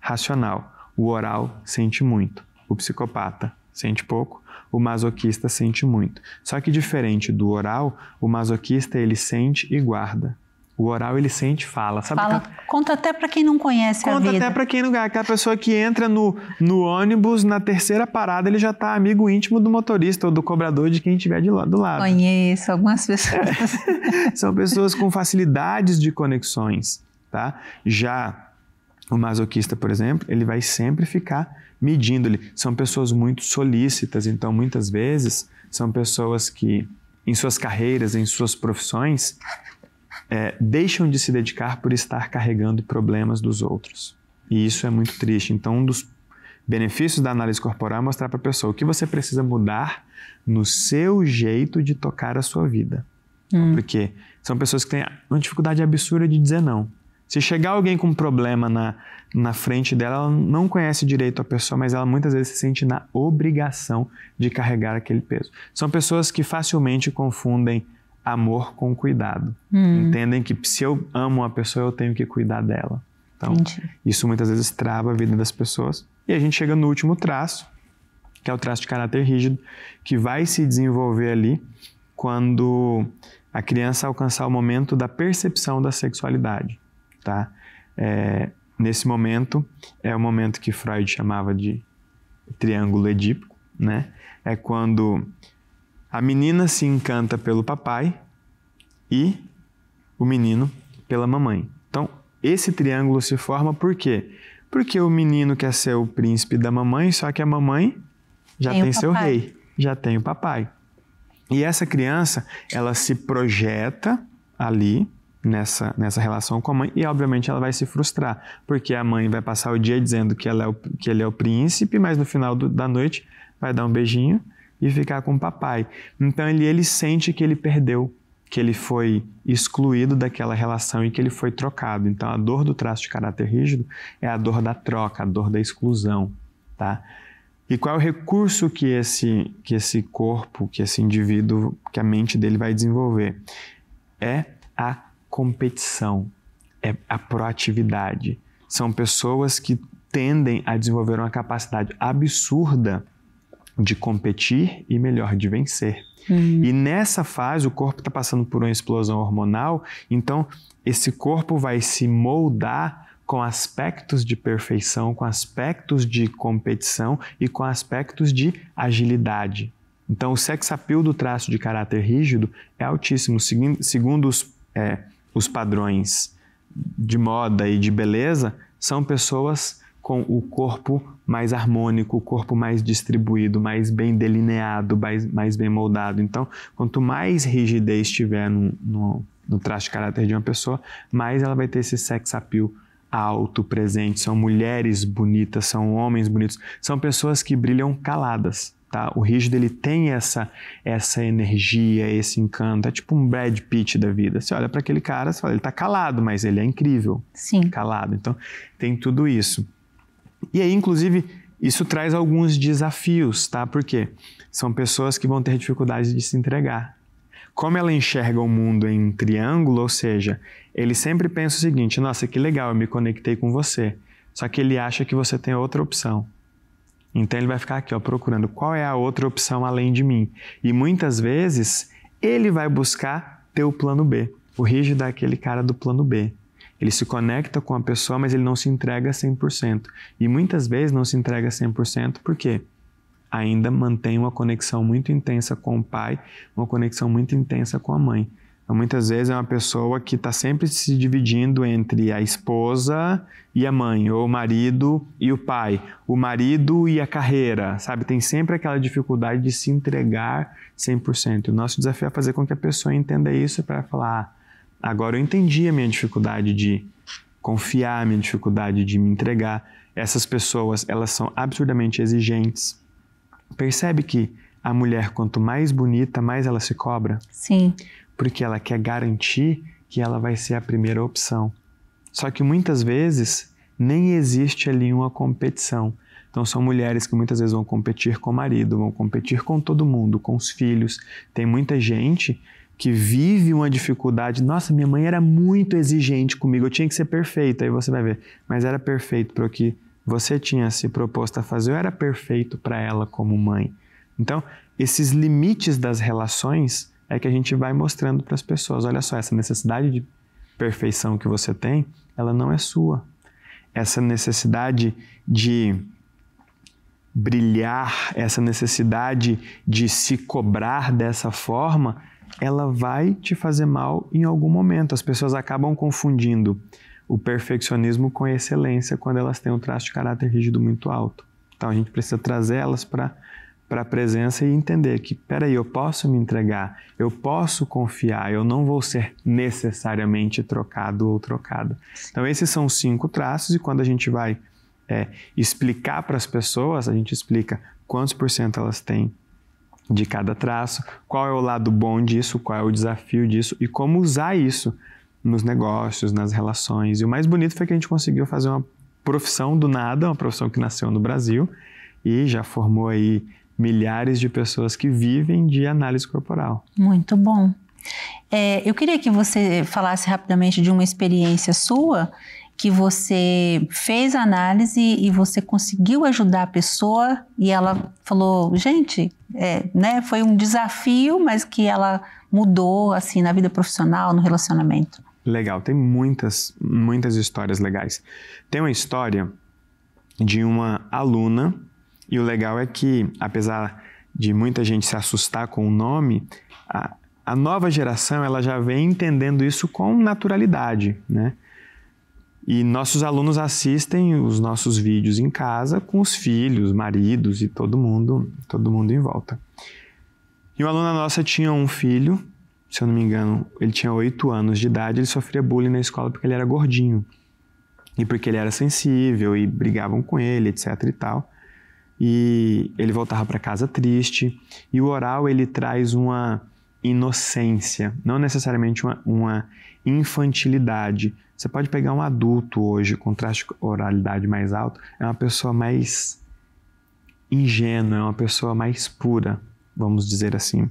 racional o oral sente muito, o psicopata sente pouco, o masoquista sente muito. Só que diferente do oral, o masoquista ele sente e guarda. O oral ele sente, fala, sabe? Fala, aquela... conta até para quem não conhece conta a vida. Conta até para quem não, aquela pessoa que entra no, no ônibus na terceira parada ele já tá amigo íntimo do motorista ou do cobrador de quem tiver de lá, do lado. Conheço algumas *laughs* pessoas. É. São pessoas com facilidades de conexões, tá? Já o masoquista, por exemplo, ele vai sempre ficar medindo. Ele. São pessoas muito solícitas, então muitas vezes são pessoas que, em suas carreiras, em suas profissões, é, deixam de se dedicar por estar carregando problemas dos outros. E isso é muito triste. Então, um dos benefícios da análise corporal é mostrar para a pessoa o que você precisa mudar no seu jeito de tocar a sua vida. Hum. Porque são pessoas que têm uma dificuldade absurda de dizer não. Se chegar alguém com um problema na, na frente dela, ela não conhece direito a pessoa, mas ela muitas vezes se sente na obrigação de carregar aquele peso. São pessoas que facilmente confundem amor com cuidado. Hum. Entendem que se eu amo uma pessoa, eu tenho que cuidar dela. Então, Entendi. isso muitas vezes trava a vida das pessoas. E a gente chega no último traço, que é o traço de caráter rígido, que vai se desenvolver ali quando a criança alcançar o momento da percepção da sexualidade tá? É, nesse momento, é o momento que Freud chamava de triângulo edípico, né? É quando a menina se encanta pelo papai e o menino pela mamãe. Então, esse triângulo se forma por quê? Porque o menino quer ser o príncipe da mamãe, só que a mamãe já tem, tem seu rei, já tem o papai. E essa criança, ela se projeta ali nessa, nessa relação com a mãe e, obviamente, ela vai se frustrar, porque a mãe vai passar o dia dizendo que, ela é o, que ele é o príncipe, mas no final do, da noite vai dar um beijinho e ficar com o papai. Então ele, ele sente que ele perdeu, que ele foi excluído daquela relação e que ele foi trocado. Então a dor do traço de caráter rígido é a dor da troca, a dor da exclusão, tá? E qual é o recurso que esse, que esse corpo, que esse indivíduo, que a mente dele vai desenvolver? É a competição, é a proatividade. São pessoas que tendem a desenvolver uma capacidade absurda de competir e melhor de vencer. Uhum. E nessa fase o corpo está passando por uma explosão hormonal, então esse corpo vai se moldar com aspectos de perfeição, com aspectos de competição e com aspectos de agilidade. Então o sexapio do traço de caráter rígido é altíssimo, segundo segundo os é, os padrões de moda e de beleza são pessoas com o corpo mais harmônico, o corpo mais distribuído, mais bem delineado, mais, mais bem moldado. Então, quanto mais rigidez tiver no, no, no de caráter de uma pessoa, mais ela vai ter esse sex appeal alto, presente. São mulheres bonitas, são homens bonitos, são pessoas que brilham caladas tá? O rígido ele tem essa essa energia, esse encanto, é tipo um Brad Pitt da vida. Você olha para aquele cara, você fala, ele tá calado, mas ele é incrível. Sim. Calado. Então, tem tudo isso. E aí, inclusive, isso traz alguns desafios, tá? Porque são pessoas que vão ter dificuldade de se entregar. Como ela enxerga o mundo em triângulo, ou seja, ele sempre pensa o seguinte: nossa, que legal, eu me conectei com você. Só que ele acha que você tem outra opção. Então ele vai ficar aqui ó, procurando qual é a outra opção além de mim. E muitas vezes ele vai buscar ter o plano B. O rígido é aquele cara do plano B. Ele se conecta com a pessoa, mas ele não se entrega 100%. E muitas vezes não se entrega 100% porque ainda mantém uma conexão muito intensa com o pai, uma conexão muito intensa com a mãe muitas vezes é uma pessoa que está sempre se dividindo entre a esposa e a mãe, ou o marido e o pai, o marido e a carreira, sabe? Tem sempre aquela dificuldade de se entregar 100%. O nosso desafio é fazer com que a pessoa entenda isso para falar: ah, agora eu entendi a minha dificuldade de confiar, a minha dificuldade de me entregar. Essas pessoas, elas são absurdamente exigentes. Percebe que a mulher, quanto mais bonita, mais ela se cobra? Sim porque ela quer garantir que ela vai ser a primeira opção. Só que muitas vezes nem existe ali uma competição. Então são mulheres que muitas vezes vão competir com o marido, vão competir com todo mundo, com os filhos. Tem muita gente que vive uma dificuldade. Nossa, minha mãe era muito exigente comigo, eu tinha que ser perfeito. Aí você vai ver, mas era perfeito para o que você tinha se proposto a fazer, eu era perfeito para ela como mãe. Então, esses limites das relações é que a gente vai mostrando para as pessoas, olha só, essa necessidade de perfeição que você tem, ela não é sua. Essa necessidade de brilhar, essa necessidade de se cobrar dessa forma, ela vai te fazer mal em algum momento. As pessoas acabam confundindo o perfeccionismo com a excelência quando elas têm um traço de caráter rígido muito alto. Então a gente precisa trazer elas para para a presença e entender que, peraí, eu posso me entregar, eu posso confiar, eu não vou ser necessariamente trocado ou trocada. Então, esses são cinco traços, e quando a gente vai é, explicar para as pessoas, a gente explica quantos por cento elas têm de cada traço, qual é o lado bom disso, qual é o desafio disso e como usar isso nos negócios, nas relações. E o mais bonito foi que a gente conseguiu fazer uma profissão do nada, uma profissão que nasceu no Brasil e já formou aí milhares de pessoas que vivem de análise corporal. Muito bom. É, eu queria que você falasse rapidamente de uma experiência sua que você fez a análise e você conseguiu ajudar a pessoa e ela falou, gente, é, né, foi um desafio, mas que ela mudou assim na vida profissional, no relacionamento. Legal, tem muitas, muitas histórias legais. Tem uma história de uma aluna e o legal é que, apesar de muita gente se assustar com o nome, a, a nova geração ela já vem entendendo isso com naturalidade, né? E nossos alunos assistem os nossos vídeos em casa com os filhos, maridos e todo mundo, todo mundo em volta. E uma aluna nossa tinha um filho, se eu não me engano, ele tinha 8 anos de idade, ele sofria bullying na escola porque ele era gordinho. E porque ele era sensível e brigavam com ele, etc e tal e ele voltava para casa triste. E o oral ele traz uma inocência, não necessariamente uma, uma, infantilidade. Você pode pegar um adulto hoje com traste oralidade mais alto, é uma pessoa mais ingênua, é uma pessoa mais pura, vamos dizer assim.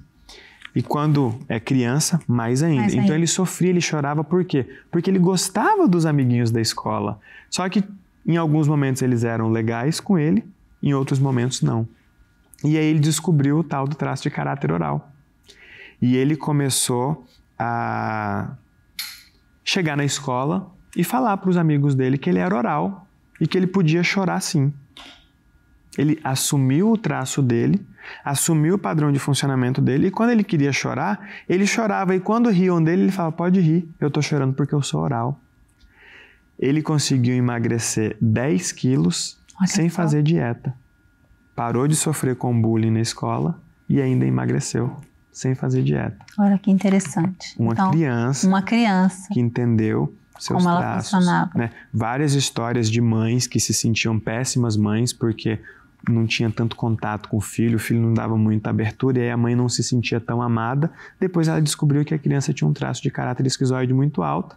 E quando é criança, mais ainda. Mais então ainda. ele sofria, ele chorava por quê? Porque ele gostava dos amiguinhos da escola. Só que em alguns momentos eles eram legais com ele, em outros momentos não. E aí ele descobriu o tal do traço de caráter oral. E ele começou a chegar na escola e falar para os amigos dele que ele era oral e que ele podia chorar sim. Ele assumiu o traço dele, assumiu o padrão de funcionamento dele, e quando ele queria chorar, ele chorava. E quando riam dele, ele falava: Pode rir, eu estou chorando porque eu sou oral. Ele conseguiu emagrecer 10 quilos Olha sem fazer dieta. Parou de sofrer com bullying na escola e ainda emagreceu sem fazer dieta. Olha que interessante. Uma então, criança. Uma criança que entendeu seus como traços, ela funcionava. Né? Várias histórias de mães que se sentiam péssimas mães porque não tinha tanto contato com o filho, o filho não dava muita abertura e aí a mãe não se sentia tão amada. Depois ela descobriu que a criança tinha um traço de caráter esquizoide muito alto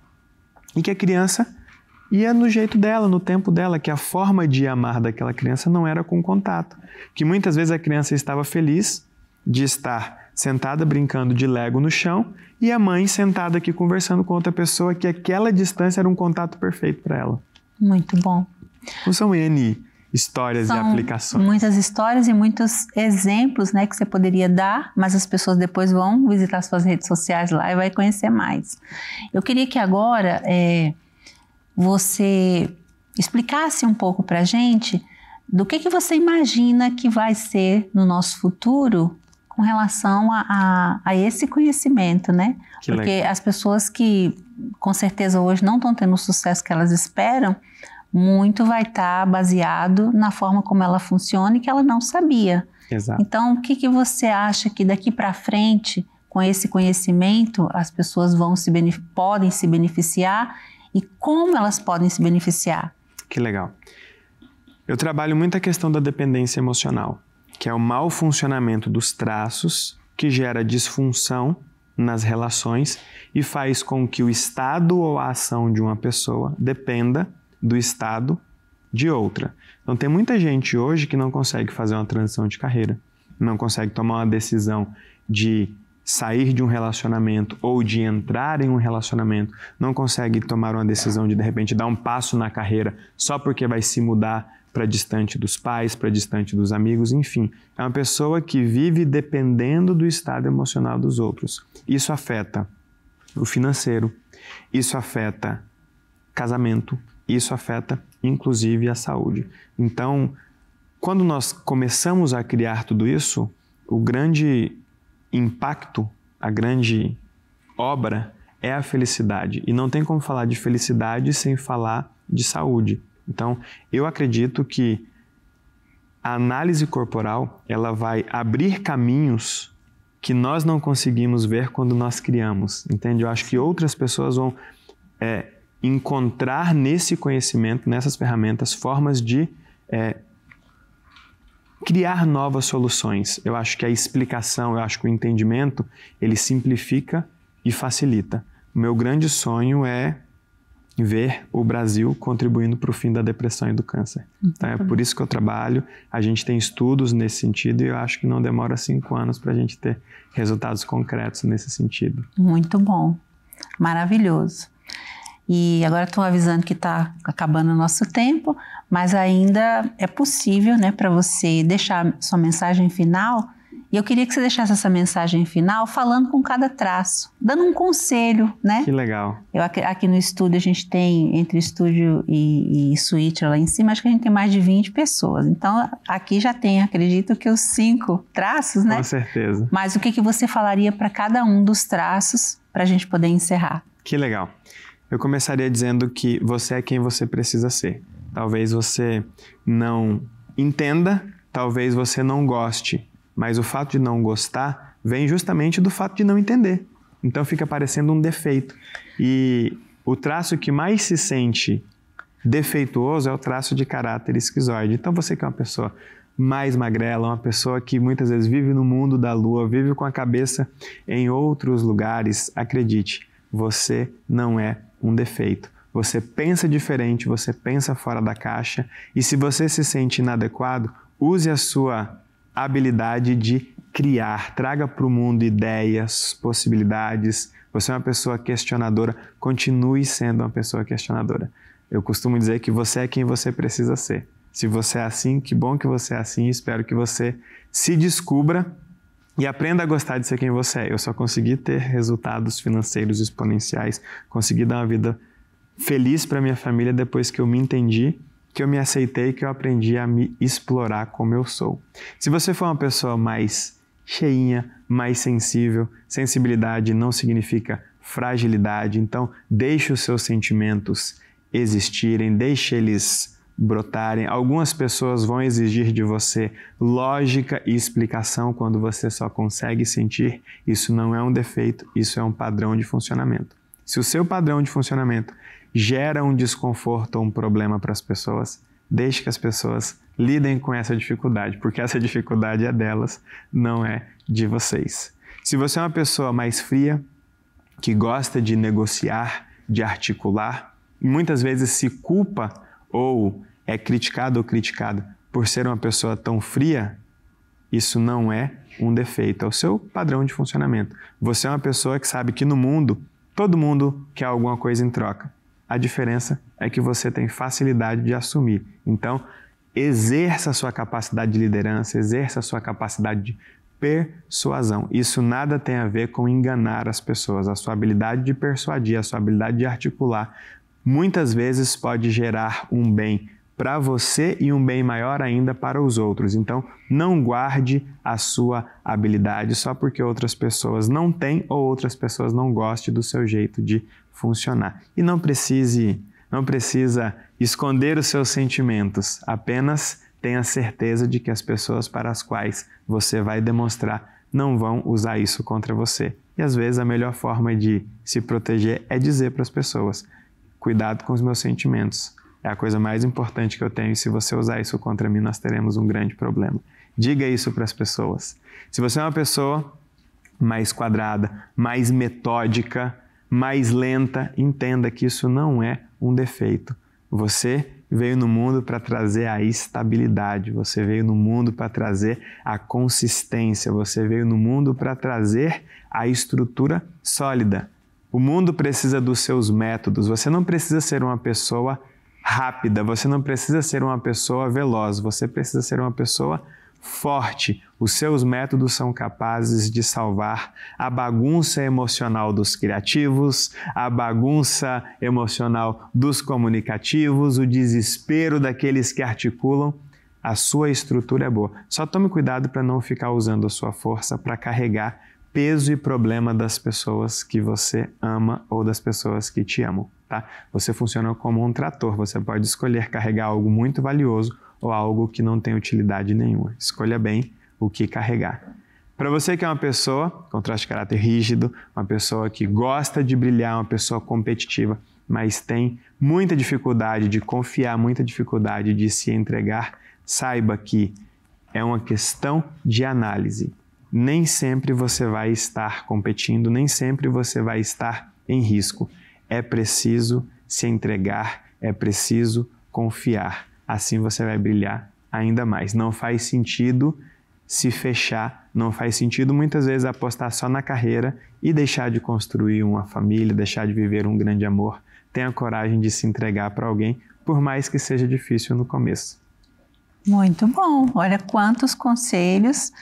e que a criança e é no jeito dela, no tempo dela, que a forma de amar daquela criança não era com contato. Que muitas vezes a criança estava feliz de estar sentada brincando de lego no chão e a mãe sentada aqui conversando com outra pessoa, que aquela distância era um contato perfeito para ela. Muito bom. Não são N histórias são e aplicações. Muitas histórias e muitos exemplos né, que você poderia dar, mas as pessoas depois vão visitar suas redes sociais lá e vai conhecer mais. Eu queria que agora. É você explicasse um pouco para a gente do que, que você imagina que vai ser no nosso futuro com relação a, a, a esse conhecimento, né? Que Porque legal. as pessoas que com certeza hoje não estão tendo o sucesso que elas esperam, muito vai estar tá baseado na forma como ela funciona e que ela não sabia. Exato. Então, o que, que você acha que daqui para frente, com esse conhecimento, as pessoas vão se podem se beneficiar e como elas podem se beneficiar. Que legal. Eu trabalho muito a questão da dependência emocional, que é o mau funcionamento dos traços que gera disfunção nas relações e faz com que o estado ou a ação de uma pessoa dependa do estado de outra. Então, tem muita gente hoje que não consegue fazer uma transição de carreira, não consegue tomar uma decisão de sair de um relacionamento ou de entrar em um relacionamento, não consegue tomar uma decisão de de repente dar um passo na carreira só porque vai se mudar para distante dos pais, para distante dos amigos, enfim. É uma pessoa que vive dependendo do estado emocional dos outros. Isso afeta o financeiro, isso afeta casamento, isso afeta inclusive a saúde. Então, quando nós começamos a criar tudo isso, o grande impacto, a grande obra é a felicidade. E não tem como falar de felicidade sem falar de saúde. Então, eu acredito que a análise corporal, ela vai abrir caminhos que nós não conseguimos ver quando nós criamos, entende? Eu acho que outras pessoas vão é, encontrar nesse conhecimento, nessas ferramentas, formas de é, criar novas soluções. Eu acho que a explicação, eu acho que o entendimento, ele simplifica e facilita. O meu grande sonho é ver o Brasil contribuindo para o fim da depressão e do câncer. Então, é por isso que eu trabalho. A gente tem estudos nesse sentido e eu acho que não demora cinco anos para a gente ter resultados concretos nesse sentido. Muito bom, maravilhoso. E agora estão avisando que está acabando o nosso tempo, mas ainda é possível né, para você deixar sua mensagem final. E eu queria que você deixasse essa mensagem final falando com cada traço, dando um conselho, né? Que legal. Eu, aqui no estúdio, a gente tem, entre estúdio e, e suíte lá em cima, acho que a gente tem mais de 20 pessoas. Então, aqui já tem, acredito que os cinco traços, né? Com certeza. Mas o que, que você falaria para cada um dos traços para a gente poder encerrar? Que legal. Eu começaria dizendo que você é quem você precisa ser. Talvez você não entenda, talvez você não goste, mas o fato de não gostar vem justamente do fato de não entender. Então fica parecendo um defeito. E o traço que mais se sente defeituoso é o traço de caráter esquizoide. Então você que é uma pessoa mais magrela, uma pessoa que muitas vezes vive no mundo da lua, vive com a cabeça em outros lugares, acredite, você não é um defeito. Você pensa diferente, você pensa fora da caixa e se você se sente inadequado, use a sua habilidade de criar, traga para o mundo ideias, possibilidades. Você é uma pessoa questionadora, continue sendo uma pessoa questionadora. Eu costumo dizer que você é quem você precisa ser. Se você é assim, que bom que você é assim. Espero que você se descubra e aprenda a gostar de ser quem você é. Eu só consegui ter resultados financeiros exponenciais, consegui dar uma vida feliz para minha família depois que eu me entendi, que eu me aceitei, que eu aprendi a me explorar como eu sou. Se você for uma pessoa mais cheinha, mais sensível, sensibilidade não significa fragilidade, então deixe os seus sentimentos existirem, deixe eles brotarem. Algumas pessoas vão exigir de você lógica e explicação quando você só consegue sentir. Isso não é um defeito, isso é um padrão de funcionamento. Se o seu padrão de funcionamento gera um desconforto ou um problema para as pessoas, deixe que as pessoas lidem com essa dificuldade, porque essa *laughs* dificuldade é delas, não é de vocês. Se você é uma pessoa mais fria, que gosta de negociar, de articular, muitas vezes se culpa ou é criticado ou criticada por ser uma pessoa tão fria, isso não é um defeito, é o seu padrão de funcionamento. Você é uma pessoa que sabe que no mundo todo mundo quer alguma coisa em troca. A diferença é que você tem facilidade de assumir. Então, exerça a sua capacidade de liderança, exerça a sua capacidade de persuasão. Isso nada tem a ver com enganar as pessoas. A sua habilidade de persuadir, a sua habilidade de articular, muitas vezes pode gerar um bem para você e um bem maior ainda para os outros. Então, não guarde a sua habilidade só porque outras pessoas não têm ou outras pessoas não gostem do seu jeito de funcionar. E não precise, não precisa esconder os seus sentimentos. Apenas tenha certeza de que as pessoas para as quais você vai demonstrar não vão usar isso contra você. E às vezes a melhor forma de se proteger é dizer para as pessoas: cuidado com os meus sentimentos. É a coisa mais importante que eu tenho e se você usar isso contra mim, nós teremos um grande problema. Diga isso para as pessoas. Se você é uma pessoa mais quadrada, mais metódica, mais lenta, entenda que isso não é um defeito. Você veio no mundo para trazer a estabilidade, você veio no mundo para trazer a consistência, você veio no mundo para trazer a estrutura sólida. O mundo precisa dos seus métodos. Você não precisa ser uma pessoa rápida, você não precisa ser uma pessoa veloz, você precisa ser uma pessoa forte. Os seus métodos são capazes de salvar a bagunça emocional dos criativos, a bagunça emocional dos comunicativos, o desespero daqueles que articulam. A sua estrutura é boa. Só tome cuidado para não ficar usando a sua força para carregar peso e problema das pessoas que você ama ou das pessoas que te amam, tá? Você funciona como um trator, você pode escolher carregar algo muito valioso ou algo que não tem utilidade nenhuma. Escolha bem o que carregar. Para você que é uma pessoa com traço de caráter rígido, uma pessoa que gosta de brilhar, uma pessoa competitiva, mas tem muita dificuldade de confiar, muita dificuldade de se entregar, saiba que é uma questão de análise nem sempre você vai estar competindo, nem sempre você vai estar em risco. É preciso se entregar, é preciso confiar. Assim você vai brilhar ainda mais. Não faz sentido se fechar, não faz sentido muitas vezes apostar só na carreira e deixar de construir uma família, deixar de viver um grande amor. Tenha coragem de se entregar para alguém, por mais que seja difícil no começo. Muito bom. Olha quantos conselhos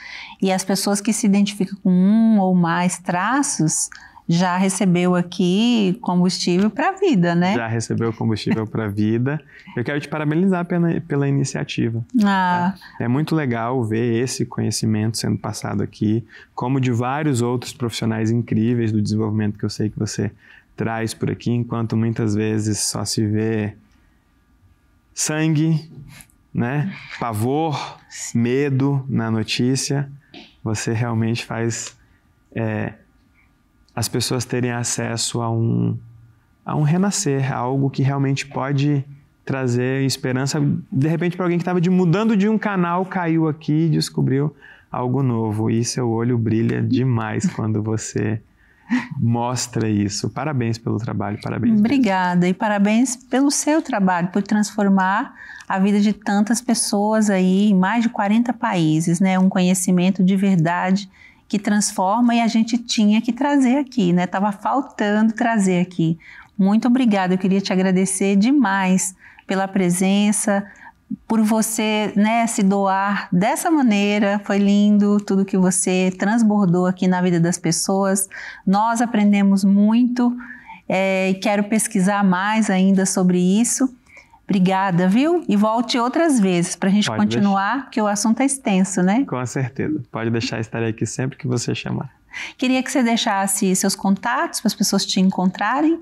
e as pessoas que se identificam com um ou mais traços já recebeu aqui combustível para a vida, né? Já recebeu combustível para a *laughs* vida. Eu quero te parabenizar pela, pela iniciativa. Tá? Ah. É muito legal ver esse conhecimento sendo passado aqui, como de vários outros profissionais incríveis do desenvolvimento que eu sei que você traz por aqui, enquanto muitas vezes só se vê sangue, né? Pavor, Sim. medo na notícia, você realmente faz é, as pessoas terem acesso a um, a um renascer, a algo que realmente pode trazer esperança, de repente, para alguém que estava mudando de um canal, caiu aqui e descobriu algo novo. E seu olho brilha demais quando você mostra isso. Parabéns pelo trabalho, parabéns. Obrigada mesmo. e parabéns pelo seu trabalho por transformar a vida de tantas pessoas aí em mais de 40 países, né? Um conhecimento de verdade que transforma e a gente tinha que trazer aqui, né? estava faltando trazer aqui. Muito obrigada, eu queria te agradecer demais pela presença, por você né, se doar dessa maneira. Foi lindo tudo que você transbordou aqui na vida das pessoas. Nós aprendemos muito é, e quero pesquisar mais ainda sobre isso. Obrigada, viu? E volte outras vezes para a gente Pode continuar, deixar. porque o assunto é extenso, né? Com certeza. Pode deixar, estarei aqui sempre que você chamar. Queria que você deixasse seus contatos para as pessoas te encontrarem.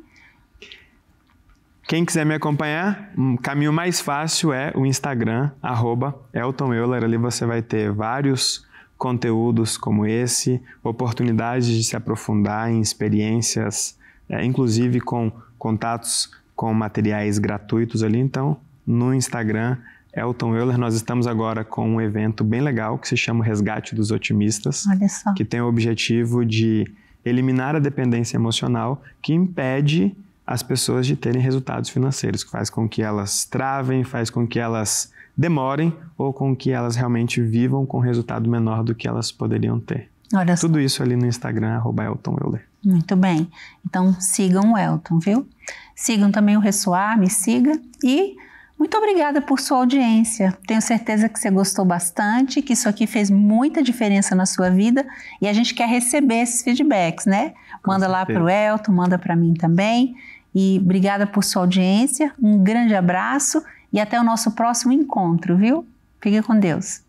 Quem quiser me acompanhar, um caminho mais fácil é o Instagram, arroba Elton Euler. Ali você vai ter vários conteúdos como esse, oportunidades de se aprofundar em experiências, é, inclusive com contatos com materiais gratuitos ali. Então, no Instagram, Elton Euler, nós estamos agora com um evento bem legal que se chama o Resgate dos Otimistas, que tem o objetivo de eliminar a dependência emocional que impede as pessoas de terem resultados financeiros, que faz com que elas travem, faz com que elas demorem ou com que elas realmente vivam com resultado menor do que elas poderiam ter. Olha Tudo isso ali no Instagram, arroba Elton Euler. Muito bem. Então sigam o Elton, viu? Sigam também o Ressoar, me siga. E muito obrigada por sua audiência. Tenho certeza que você gostou bastante, que isso aqui fez muita diferença na sua vida e a gente quer receber esses feedbacks, né? manda lá para o Elton, manda para mim também. E obrigada por sua audiência, um grande abraço e até o nosso próximo encontro, viu? Fique com Deus.